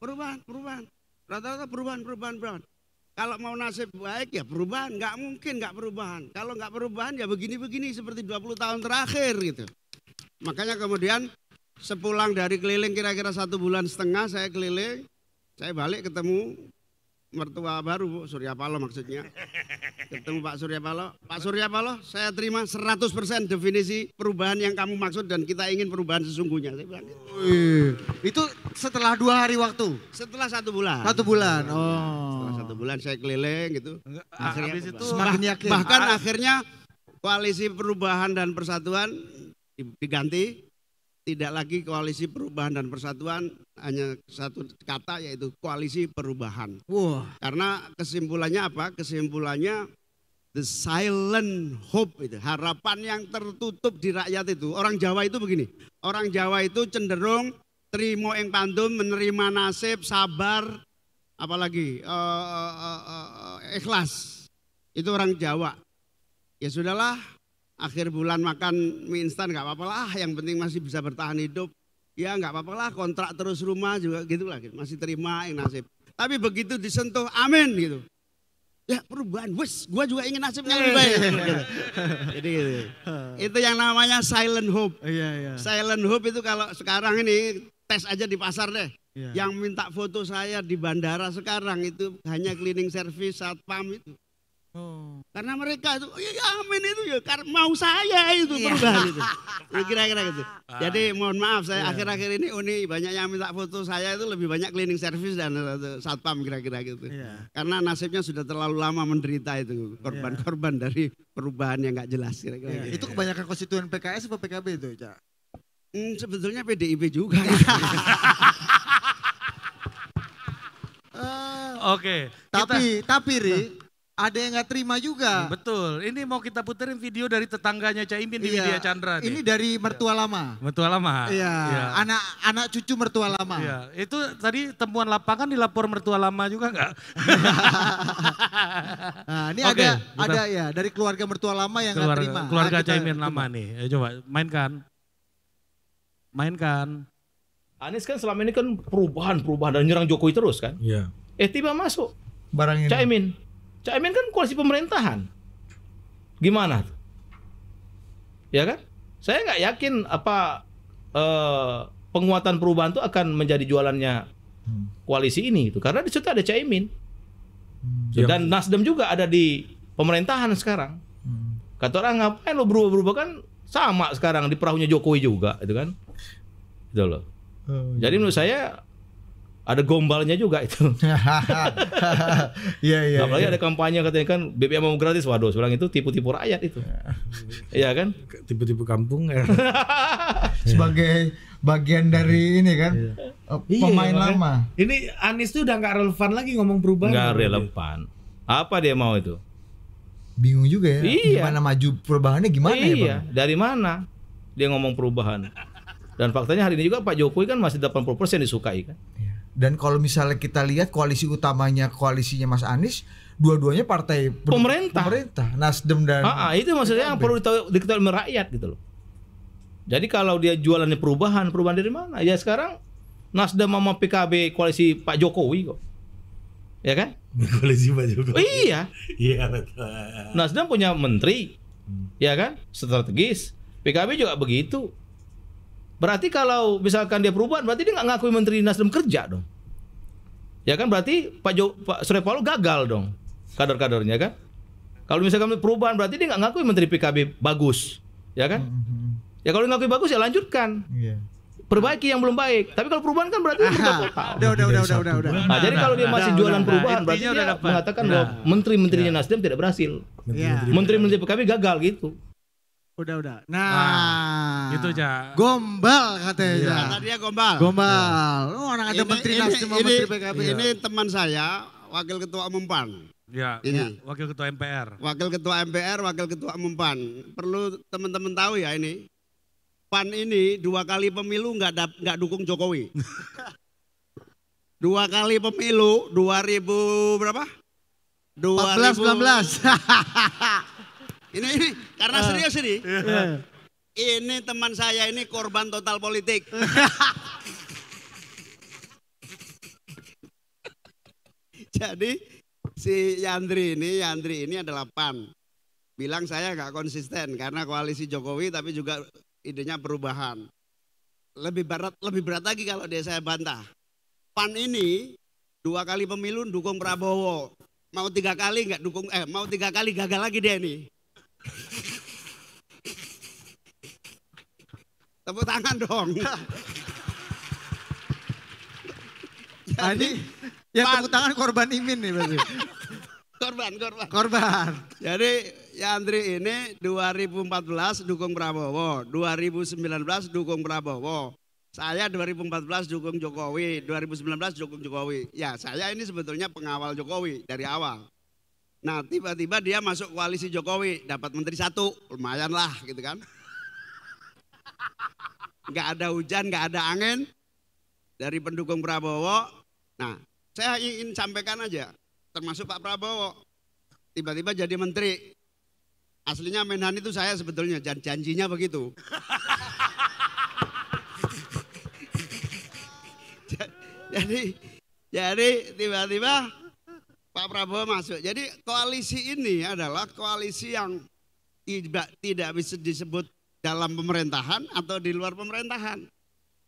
Perubahan, perubahan. Rata-rata perubahan, perubahan, perubahan. Kalau mau nasib baik ya perubahan, nggak mungkin nggak perubahan. Kalau nggak perubahan ya begini-begini seperti 20 tahun terakhir gitu. Makanya kemudian sepulang dari keliling kira-kira satu bulan setengah saya keliling, saya balik ketemu mertua baru Bu, Surya Paloh maksudnya. Ketemu Pak Surya Paloh. Pak Surya Paloh, saya terima 100% definisi perubahan yang kamu maksud dan kita ingin perubahan sesungguhnya. Saya bilang gitu.
Oh, iya. itu setelah dua hari waktu?
Setelah satu bulan. Satu bulan,
oh. Setelah satu
bulan saya keliling gitu. Ah, akhirnya, itu semakin yakin. Bahkan ah. akhirnya koalisi perubahan dan persatuan diganti tidak lagi koalisi perubahan dan persatuan hanya satu kata yaitu koalisi perubahan. Wah, wow. karena kesimpulannya apa? Kesimpulannya the silent hope itu, harapan yang tertutup di rakyat itu. Orang Jawa itu begini. Orang Jawa itu cenderung terima yang pandum, menerima nasib, sabar, apalagi uh, uh, uh, ikhlas. Itu orang Jawa. Ya sudahlah, akhir bulan makan mie instan nggak apa-apa lah, yang penting masih bisa bertahan hidup. Ya nggak apa-apa lah, kontrak terus rumah juga gitu lah, gitu. masih terima yang nasib. Tapi begitu disentuh, amin gitu. Ya perubahan, wes, gue juga ingin nasib yang lebih baik.
[laughs] Jadi gitu.
Itu yang namanya silent hope. Yeah, oh, yeah. Iya. Silent hope itu kalau sekarang ini tes aja di pasar deh. Yeah. Yang minta foto saya di bandara sekarang itu hanya cleaning service saat pam itu. Oh. Karena mereka itu, ya, amin itu ya, karena mau saya itu berubah iya. perubahan itu. Nah, kira-kira gitu. Ah. Jadi mohon maaf saya iya. akhir-akhir ini Uni banyak yang minta foto saya itu lebih banyak cleaning service dan eh, satpam kira-kira gitu. Iya. Karena nasibnya sudah terlalu lama menderita itu korban-korban dari perubahan yang gak jelas kira-kira. Gitu. Itu
kebanyakan konstituen PKS atau PKB itu, Cak? Hmm, sebetulnya PDIP juga. [laughs] Oke. Tapi tapi Ri, nah ada yang nggak terima juga. Hmm, betul.
Ini mau kita puterin video dari tetangganya Caimin iya. di Widya Chandra. Nih. Ini dari iya. mertua lama. Mertua lama. Iya. iya. Anak anak cucu mertua lama. Iya. Itu tadi temuan lapangan dilapor mertua
lama juga nggak? [laughs] nah, ini okay, ada kita... ada ya dari keluarga mertua lama yang nggak terima. Keluarga nah, Caimin lama nih. Ayo eh, coba
mainkan.
Mainkan. Anies kan selama ini kan perubahan-perubahan dan nyerang Jokowi terus kan? Iya. Eh tiba masuk. Barang ini. Caimin caimin kan koalisi pemerintahan. Gimana Ya kan? Saya nggak yakin apa eh, penguatan perubahan itu akan menjadi jualannya hmm. koalisi ini itu karena di situ ada caimin Hmm, Dan iya. Nasdem juga ada di pemerintahan sekarang. Hmm. Kata orang ngapain lo berubah-berubah kan sama sekarang di perahunya Jokowi juga itu kan. Itu loh. Oh, Jadi iya. menurut saya ada gombalnya juga itu. [laughs] Iya, iya iya. Apalagi ya. ada kampanye katanya kan BBM mau gratis. Waduh, sekarang itu tipu-tipu
rakyat itu. [laughs] Iya kan? Tipu-tipu kampung. Ya.
[laughs] Sebagai bagian dari ini kan iya. Eh, iya pemain iya, lama. Ini Anies tuh udah nggak relevan lagi ngomong perubahan. Nggak relevan.
Apa dia mau itu?
Bingung juga ya. Iya. Gimana maju perubahannya gimana ya, iya. ya, Bang?
Dari mana dia ngomong perubahan? Dan faktanya hari ini juga Pak Jokowi kan masih 80% disukai kan. Iya.
Dan kalau misalnya kita lihat koalisi utamanya koalisinya Mas Anies, dua-duanya partai pemerintah. pemerintah, Nasdem dan. Ah, ah itu maksudnya
PKB. yang perlu diketahui, merakyat oleh rakyat gitu loh. Jadi kalau dia jualannya perubahan, perubahan dari mana? Ya sekarang Nasdem sama PKB koalisi Pak Jokowi kok. Ya kan? [laughs] Koalisi Pak Jokowi. iya. Iya betul. Nasdem punya menteri. Hmm. Ya kan? Strategis. PKB juga begitu. Berarti kalau misalkan dia perubahan, berarti dia nggak ngakui Menteri Nasdem kerja dong. Ya kan berarti Pak, jo, Pak Surya Paloh gagal dong kader-kadernya kan. Kalau misalkan perubahan berarti dia nggak ngakui Menteri PKB bagus, ya kan? Mm-hmm. Ya kalau ngakui bagus ya lanjutkan. Iya. Perbaiki yang belum baik. Tapi kalau perubahan kan berarti udah udah
udah udah udah. udah. Nah, nah, jadi kalau dia
masih nah, jualan nah, perubahan nah, berarti dia udah mengatakan bahwa nah. menteri-menterinya iya. Nasdem tidak berhasil. menteri iya. Menteri -menteri PKB gagal gitu. Udah udah. Nah,
nah itu aja.
Gombal
katanya. Iya. tadi gombal. Gombal. lu iya. Oh, orang ada ini, menteri Nasdem, menteri PKB. Iya. Ini teman saya, wakil ketua umum PAN. Ya, ini. Iya, wakil ketua MPR. Wakil ketua MPR, wakil ketua umum PAN. Perlu teman-teman tahu ya ini. PAN ini dua kali pemilu nggak nggak dukung Jokowi. dua kali pemilu 2000 berapa? 2000 belas [laughs] Ini ini karena ah. serius ini. Yeah. Ini teman saya ini korban total politik. [laughs] Jadi si Yandri ini, Yandri ini adalah PAN. Bilang saya nggak konsisten karena koalisi Jokowi tapi juga idenya perubahan. Lebih berat lebih berat lagi kalau dia saya bantah. PAN ini dua kali pemilu dukung Prabowo, mau tiga kali nggak dukung eh mau tiga kali gagal lagi dia nih.
Tepuk tangan dong. Nah, Jadi, ya tepuk tangan korban imin nih berarti. korban, korban. Korban. Jadi Yandri
ya ini 2014 dukung Prabowo, 2019 dukung Prabowo. Saya 2014 dukung Jokowi, 2019 dukung Jokowi. Ya, saya ini sebetulnya pengawal Jokowi dari awal. Nah tiba-tiba dia masuk koalisi Jokowi, dapat menteri satu, lumayan lah gitu kan. Nggak ada hujan, nggak ada angin dari pendukung Prabowo. Nah saya ingin sampaikan aja, termasuk Pak Prabowo. Tiba-tiba jadi menteri. Aslinya Menhan itu saya sebetulnya, jan janjinya begitu. [laughs] jadi jadi tiba-tiba Pak Prabowo masuk. Jadi koalisi ini adalah koalisi yang tidak tidak bisa disebut dalam pemerintahan atau di luar pemerintahan.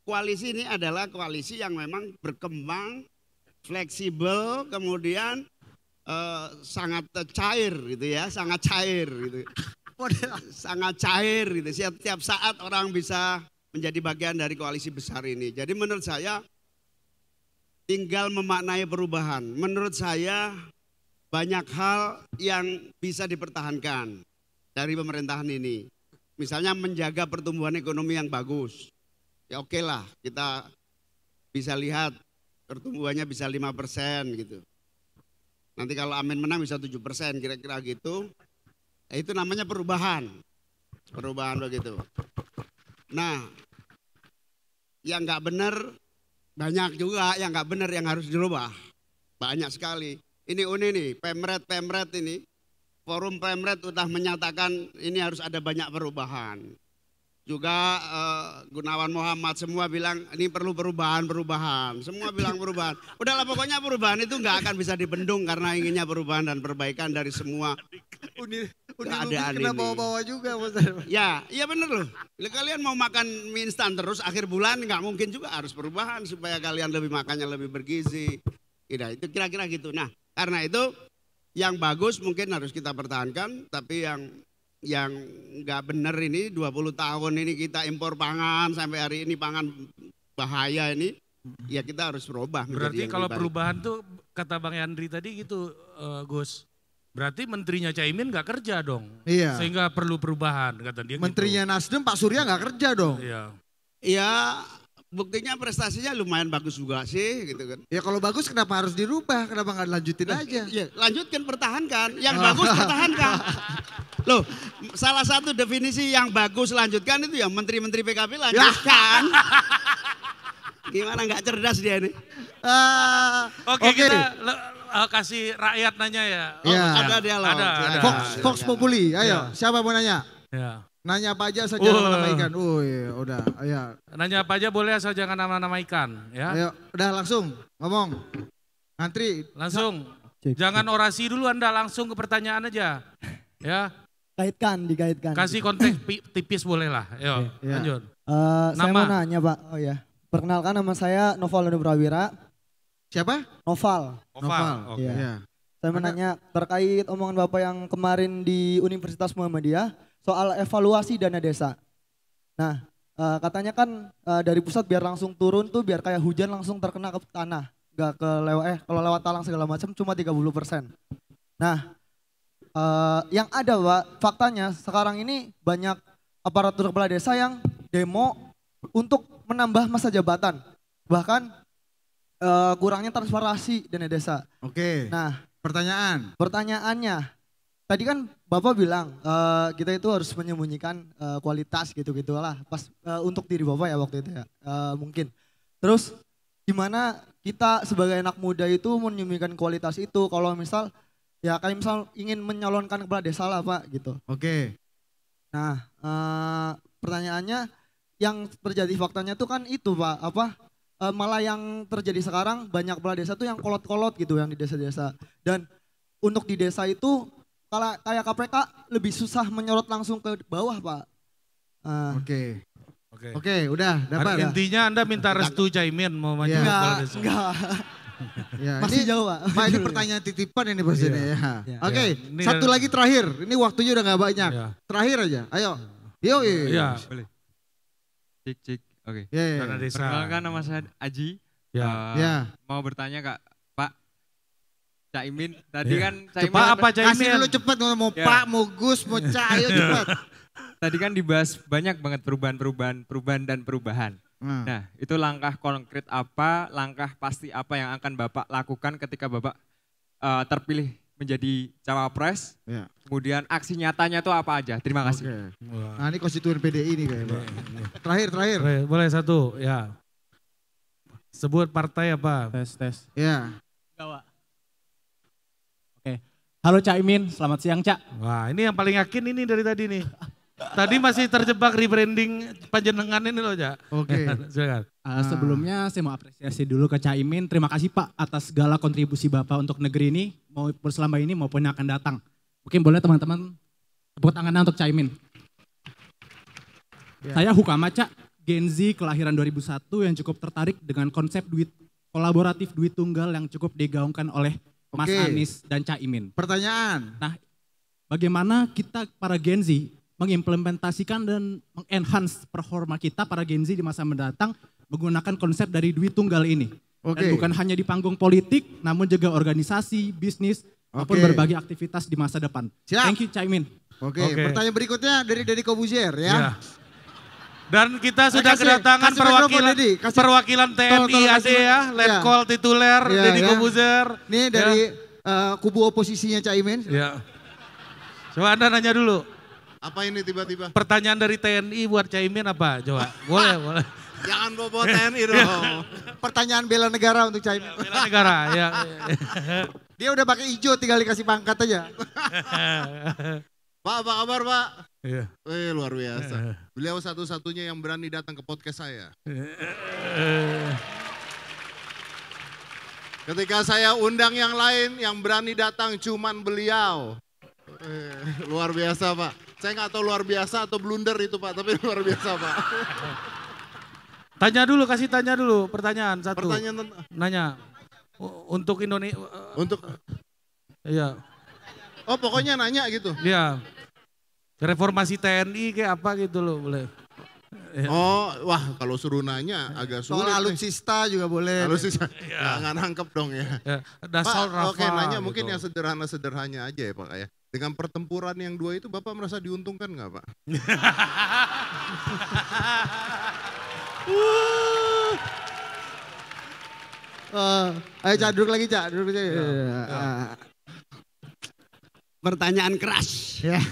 Koalisi ini adalah koalisi yang memang berkembang, fleksibel, kemudian eh, sangat cair gitu ya, sangat cair gitu. sangat cair gitu. setiap saat orang bisa menjadi bagian dari koalisi besar ini. Jadi menurut saya tinggal memaknai perubahan. Menurut saya banyak hal yang bisa dipertahankan dari pemerintahan ini. Misalnya menjaga pertumbuhan ekonomi yang bagus. Ya oke okay lah kita bisa lihat pertumbuhannya bisa 5 persen gitu. Nanti kalau Amin menang bisa 7 persen kira-kira gitu. Ya, itu namanya perubahan. Perubahan begitu. Nah, yang nggak benar banyak juga yang nggak benar yang harus dirubah. Banyak sekali. Ini unik nih, Pemret-Pemret ini. Forum Pemret sudah menyatakan ini harus ada banyak perubahan juga uh, Gunawan Muhammad semua bilang ini perlu perubahan perubahan semua bilang perubahan udahlah pokoknya perubahan itu nggak akan bisa dibendung karena inginnya perubahan dan perbaikan dari semua
Uni, keadaan kena ini. bawa-bawa juga Mas ya
iya bener loh kalian mau makan mie instan terus akhir bulan nggak mungkin juga harus perubahan supaya kalian lebih makannya lebih bergizi tidak itu kira-kira gitu nah karena itu yang bagus mungkin harus kita pertahankan tapi yang yang nggak benar ini 20 tahun ini kita impor pangan sampai hari ini pangan bahaya ini ya kita harus berubah. Berarti kalau perubahan tuh
kata Bang Yandri tadi gitu uh, Gus. Berarti menterinya Caimin nggak kerja dong. Iya. Sehingga perlu perubahan kata dia. Gitu.
Menterinya gitu. Nasdem Pak Surya nggak kerja dong. Iya. Ya buktinya prestasinya lumayan bagus juga sih gitu kan. Ya kalau bagus kenapa harus dirubah?
Kenapa nggak lanjutin nah, aja? Ya, lanjutkan pertahankan, yang oh. bagus pertahankan. [laughs] Loh, salah satu definisi yang bagus lanjutkan itu ya menteri-menteri PKB lanjutkan. Ya. [laughs] Gimana nggak cerdas dia ini? Uh, Oke, okay, okay. kita
uh, kasih rakyat nanya ya. Oh, ya. Ada dialog. Ada, ada. Fox,
Fox Populi, ayo. Ya. Siapa mau nanya? Ya. Nanya apa aja saja uh. nama-nama ikan. Oh uh, iya, udah, ya.
Nanya apa aja boleh asal jangan nama-nama ikan, ya. Ayo,
udah langsung ngomong. Ngantri.
Langsung. jangan orasi dulu Anda, langsung ke pertanyaan aja. Ya.
Kaitkan, dikaitkan. Kasih
konteks tipis boleh lah. Yo, okay, iya. lanjut.
Uh, nama. Saya mau nanya, Pak. Oh ya. Perkenalkan nama saya Noval Doni Prawira. Siapa? Noval. Noval. Noval. Oke. Okay. Ya. Saya mau nanya terkait omongan Bapak yang kemarin di Universitas Muhammadiyah soal evaluasi dana desa. Nah, uh, katanya kan uh, dari pusat biar langsung turun tuh biar kayak hujan langsung terkena ke tanah, gak ke lewat eh kalau lewat talang segala macam cuma 30%. persen, Nah, uh, yang ada Pak, faktanya sekarang ini banyak aparatur kepala desa yang demo untuk menambah masa jabatan. Bahkan uh, kurangnya transparansi dana desa. Oke. Nah, pertanyaan. Pertanyaannya Tadi kan Bapak bilang uh, kita itu harus menyembunyikan uh, kualitas gitu gitulah Pas uh, untuk diri Bapak ya waktu itu ya uh, mungkin. Terus gimana kita sebagai anak muda itu menyembunyikan kualitas itu kalau misal ya kalian misal ingin menyalonkan kepala desa lah Pak gitu. Oke. Okay. Nah uh, pertanyaannya yang terjadi faktanya itu kan itu Pak apa uh, malah yang terjadi sekarang banyak kepala desa tuh yang kolot-kolot gitu yang di desa-desa dan untuk di desa itu kalau kayak KPK lebih susah menyorot langsung ke bawah pak. Ah. Oke. Oke. Oke, udah dapat.
Intinya Anda minta restu Jaimin mau maju ya, enggak, enggak. [laughs] ya, Masih
ini, jauh, Pak. [laughs] ini pertanyaan titipan ini pastinya ya. ya. Oke, okay, iya. satu lagi terakhir. Ini waktunya udah gak banyak. Iya. Terakhir aja. Ayo. Iya, Yo. Iya. Boleh. Cik cik. Oke. Okay. Ya, ya. Perkenalkan nama saya Aji. Ya. Uh, ya. Mau bertanya Kak Caimin. Tadi yeah. kan Caimin. Cepat apa Caimin? Kasih dulu cepet mau yeah. Pak, mau Gus, mau iya. Cak, ayo iya. cepet. Tadi kan dibahas banyak banget perubahan-perubahan, perubahan dan perubahan. Hmm. Nah, itu langkah konkret apa, langkah pasti apa yang akan Bapak lakukan ketika Bapak uh, terpilih menjadi cawapres. Ya. Kemudian aksi nyatanya itu apa aja? Terima kasih. Okay. Nah ini konstituen PDI nih kayaknya. Iya, terakhir, terakhir. Boleh satu,
ya. Sebut partai apa? Tes, tes. Ya. Enggak, Pak. Halo Cak Imin, selamat siang Cak. Wah ini yang paling yakin ini dari tadi nih. Tadi masih terjebak rebranding panjenengan ini loh, Cak. Oke. Okay. [laughs] Uh, eh, sebelumnya saya mau apresiasi dulu ke Cak Imin. Terima kasih Pak atas segala kontribusi Bapak untuk negeri ini, Mau selama ini maupun yang akan datang. Mungkin boleh teman-teman tepuk tangannya untuk Cak Imin. Yeah. Saya Hukama Cak, Gen Z kelahiran 2001 yang cukup tertarik dengan konsep duit kolaboratif duit tunggal yang cukup digaungkan oleh Mas Anies dan Caimin. Pertanyaan. Nah, bagaimana kita para Gen Z mengimplementasikan dan mengenhance performa kita para Gen Z di masa mendatang menggunakan konsep dari duit tunggal ini. Oke. Dan bukan hanya di panggung politik, namun juga
organisasi, bisnis, maupun berbagai aktivitas di masa depan. Siap. Thank you Caimin. Oke, okay. pertanyaan berikutnya dari Deddy Kobuzier ya. Yeah. Dan kita sudah kasih, kedatangan kasih perwakilan Dedi, kasih. perwakilan TNI tolong, tolong, AD ya, Letkol ya. tituler ya, Deddy ya. Kobuzer. Ini ya. dari ya. uh, kubu oposisinya Caimin.
Ya. Coba Anda nanya dulu.
Apa ini tiba-tiba?
Pertanyaan dari TNI buat Caimin apa? Coba. [laughs] Boleh, boleh.
Jangan bobo TNI dong. [laughs] Pertanyaan bela negara untuk Caimin. Ya,
bela negara, ya.
[laughs] Dia udah pakai hijau tinggal dikasih pangkat aja. pak,
apa kabar,
Pak? Iya. Eh luar biasa. Yeah. Beliau satu-satunya yang berani datang ke podcast saya. Ketika saya undang yang lain, yang berani datang cuman beliau. Eh, luar biasa Pak. Saya nggak tahu luar biasa atau blunder itu Pak, tapi [laughs] luar biasa Pak. Tanya dulu, kasih tanya dulu pertanyaan satu. Pertanyaan Nanya, untuk Indonesia. Untuk? Iya. Oh pokoknya nanya gitu? Iya. Reformasi TNI kayak apa gitu loh boleh. [laughs] Oh, wah kalau suruh nanya agak sulit. Soal
alutsista nih. juga boleh. Alutsista, [laughs] ya. nggak nangkep dong ya. ya. Pak, oke okay, nanya gitu. mungkin yang
sederhana-sederhana aja ya Pak ya. Dengan pertempuran yang dua itu Bapak merasa
diuntungkan nggak Pak? uh, [laughs] ayo Cak, duduk lagi Cak, duduk lagi. Ya. Iya, iya, iya. Ya. Ya pertanyaan keras. Ya.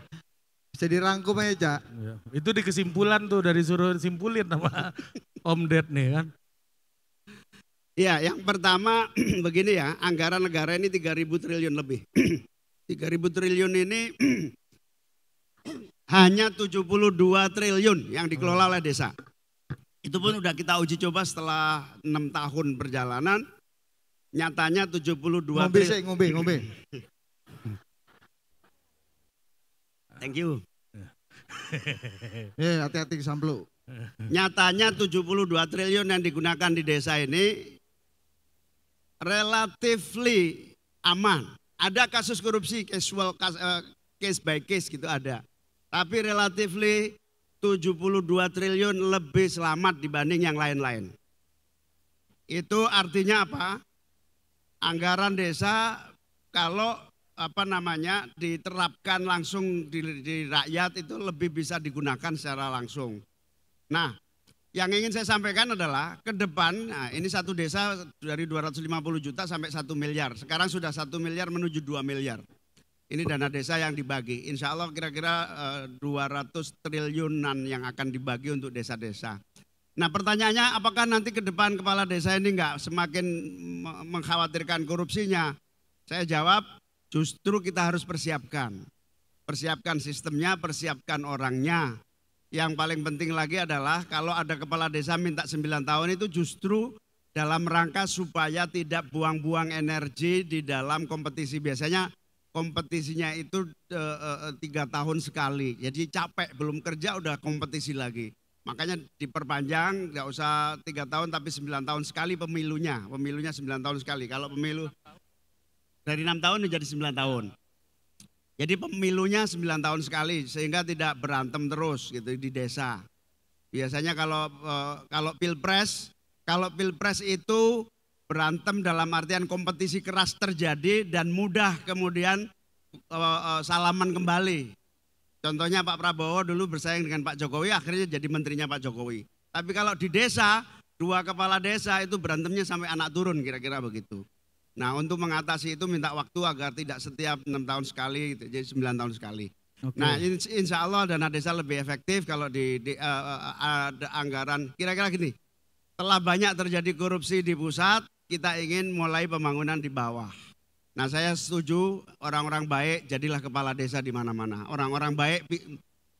[laughs]
Bisa dirangkum aja, Cak. Ya. Itu di kesimpulan tuh dari suruh simpulin sama [laughs] Om Ded nih kan.
Ya, yang pertama [clears throat] begini ya, anggaran negara ini 3000 triliun lebih. 3000 [clears throat] triliun ini [clears throat] hanya 72 triliun yang dikelola oleh desa. Itu pun udah kita uji coba setelah 6 tahun perjalanan. Nyatanya 72 ngombe, triliun. Ngombe, ngombe, ngombe. Thank you.
Eh, hati-hati samplu.
Nyatanya 72 triliun yang digunakan di desa ini relatively aman. Ada kasus korupsi casual case, uh, case by case gitu ada. Tapi relatively 72 triliun lebih selamat dibanding yang lain-lain. Itu artinya apa? Anggaran desa kalau apa namanya diterapkan langsung di, di rakyat itu lebih bisa digunakan secara langsung. Nah, yang ingin saya sampaikan adalah ke depan, nah ini satu desa dari 250 juta sampai 1 miliar. Sekarang sudah 1 miliar menuju 2 miliar. Ini dana desa yang dibagi. Insya Allah kira-kira eh, dua 200 triliunan yang akan dibagi untuk desa-desa. Nah pertanyaannya apakah nanti ke depan kepala desa ini enggak semakin mengkhawatirkan korupsinya? Saya jawab Justru kita harus persiapkan. Persiapkan sistemnya, persiapkan orangnya. Yang paling penting lagi adalah kalau ada kepala desa minta 9 tahun itu justru dalam rangka supaya tidak buang-buang energi di dalam kompetisi. Biasanya kompetisinya itu eh, eh, eh, tiga e, tahun sekali. Jadi capek, belum kerja udah kompetisi lagi. Makanya diperpanjang, nggak usah tiga tahun tapi sembilan tahun sekali pemilunya. Pemilunya sembilan tahun sekali. Kalau pemilu dari enam tahun menjadi sembilan tahun. Jadi pemilunya sembilan tahun sekali sehingga tidak berantem terus gitu di desa. Biasanya kalau eh, kalau pilpres, kalau pilpres itu berantem dalam artian kompetisi keras terjadi dan mudah kemudian eh, eh, salaman kembali. Contohnya Pak Prabowo dulu bersaing dengan Pak Jokowi akhirnya jadi menterinya Pak Jokowi. Tapi kalau di desa dua kepala desa itu berantemnya sampai anak turun kira-kira begitu. Nah untuk mengatasi itu minta waktu agar tidak setiap enam tahun sekali, gitu, jadi sembilan tahun sekali. Okay. Nah insya Allah dana desa lebih efektif kalau di, di uh, ada anggaran. Kira-kira gini, telah banyak terjadi korupsi di pusat, kita ingin mulai pembangunan di bawah. Nah saya setuju orang-orang baik jadilah kepala desa di mana-mana. Orang-orang baik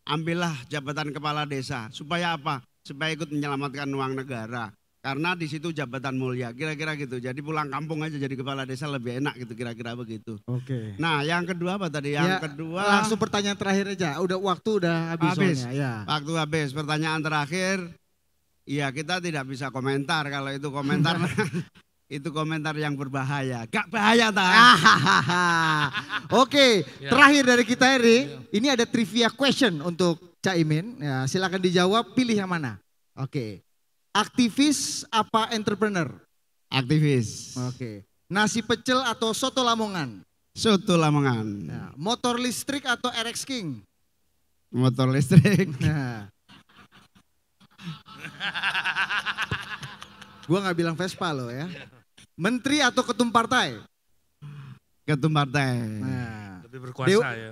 ambillah jabatan kepala desa. Supaya apa? Supaya ikut menyelamatkan uang negara. Karena di situ jabatan mulia, kira-kira gitu. Jadi pulang kampung aja jadi kepala desa lebih enak gitu, kira-kira begitu. Oke. Okay. Nah, yang kedua apa tadi? Yang ya, kedua langsung pertanyaan terakhir
aja. Udah waktu udah habis. Habis. ya.
Waktu habis. Pertanyaan terakhir, iya kita tidak bisa komentar kalau itu komentar. [laughs] itu komentar yang berbahaya. Gak
bahaya tak? Ah, Oke, okay. Ya. terakhir dari kita Eri, ini ada trivia question untuk Caimin. Ya, silakan dijawab, pilih yang mana. Oke. Okay. Aktivis apa entrepreneur? Aktivis. Oke. Okay. Nasi pecel atau soto Lamongan? Soto Lamongan. Nah, motor listrik atau RX King? Motor listrik. Nah. [laughs] Gua nggak bilang Vespa lo ya. Menteri atau ketum partai? Ketum partai. Nah. Lebih berkuasa Dewa, ya.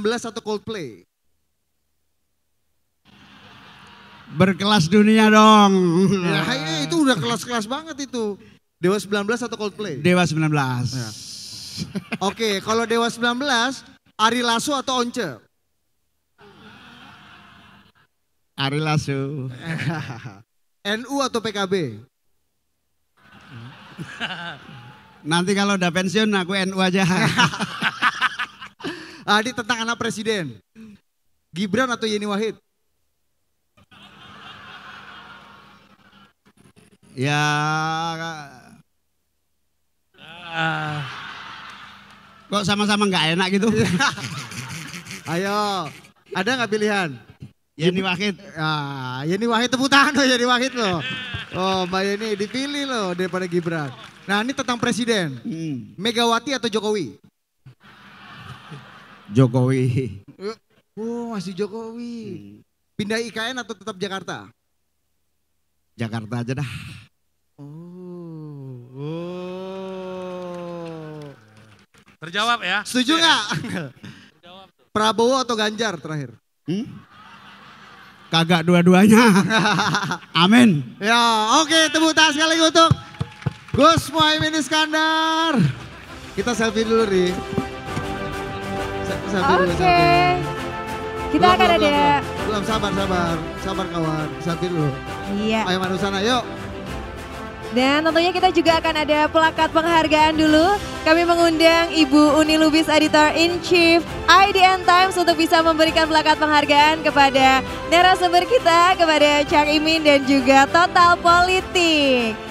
Dewa 19 atau Coldplay? Berkelas dunia dong. Ya, ya itu udah kelas-kelas banget itu. Dewa 19 atau Coldplay? Dewa 19. Ya. Oke, kalau Dewa 19, Ari Lasso atau Once? Ari Lasso. [laughs] NU atau PKB?
Nanti kalau udah pensiun aku NU aja. [laughs] Adi tentang anak presiden.
Gibran atau Yeni Wahid? Ya
uh, kok sama-sama nggak enak gitu. [laughs]
Ayo, ada nggak pilihan? Yeni Wahid. Ah, Yeni Wahid tepuk tangan loh Yeni Wahid loh. Oh Mbak Yeni dipilih loh daripada Gibran. Nah ini tentang presiden. Hmm. Megawati atau Jokowi? Jokowi. Oh masih Jokowi. Hmm. Pindah IKN atau tetap Jakarta?
Jakarta aja dah. Oh.
oh. Terjawab ya. Setuju iya. nggak? Ya. Prabowo atau Ganjar terakhir? Hmm?
Kagak dua-duanya.
[laughs] Amin. Ya, oke okay, tepuk tangan sekali untuk Gus Muhaimin Iskandar. Kita selfie dulu, Ri. Oke. okay.
Kita akan ada... Belum,
belum, sabar, sabar. Sabar kawan, selfie dulu. Iya. Ayo Manusana, yuk.
Dan tentunya kita juga akan ada pelakat penghargaan dulu. Kami mengundang Ibu Uni Lubis Editor in Chief IDN Times untuk bisa memberikan pelakat penghargaan kepada narasumber kita, kepada Cak Imin dan juga Total Politik.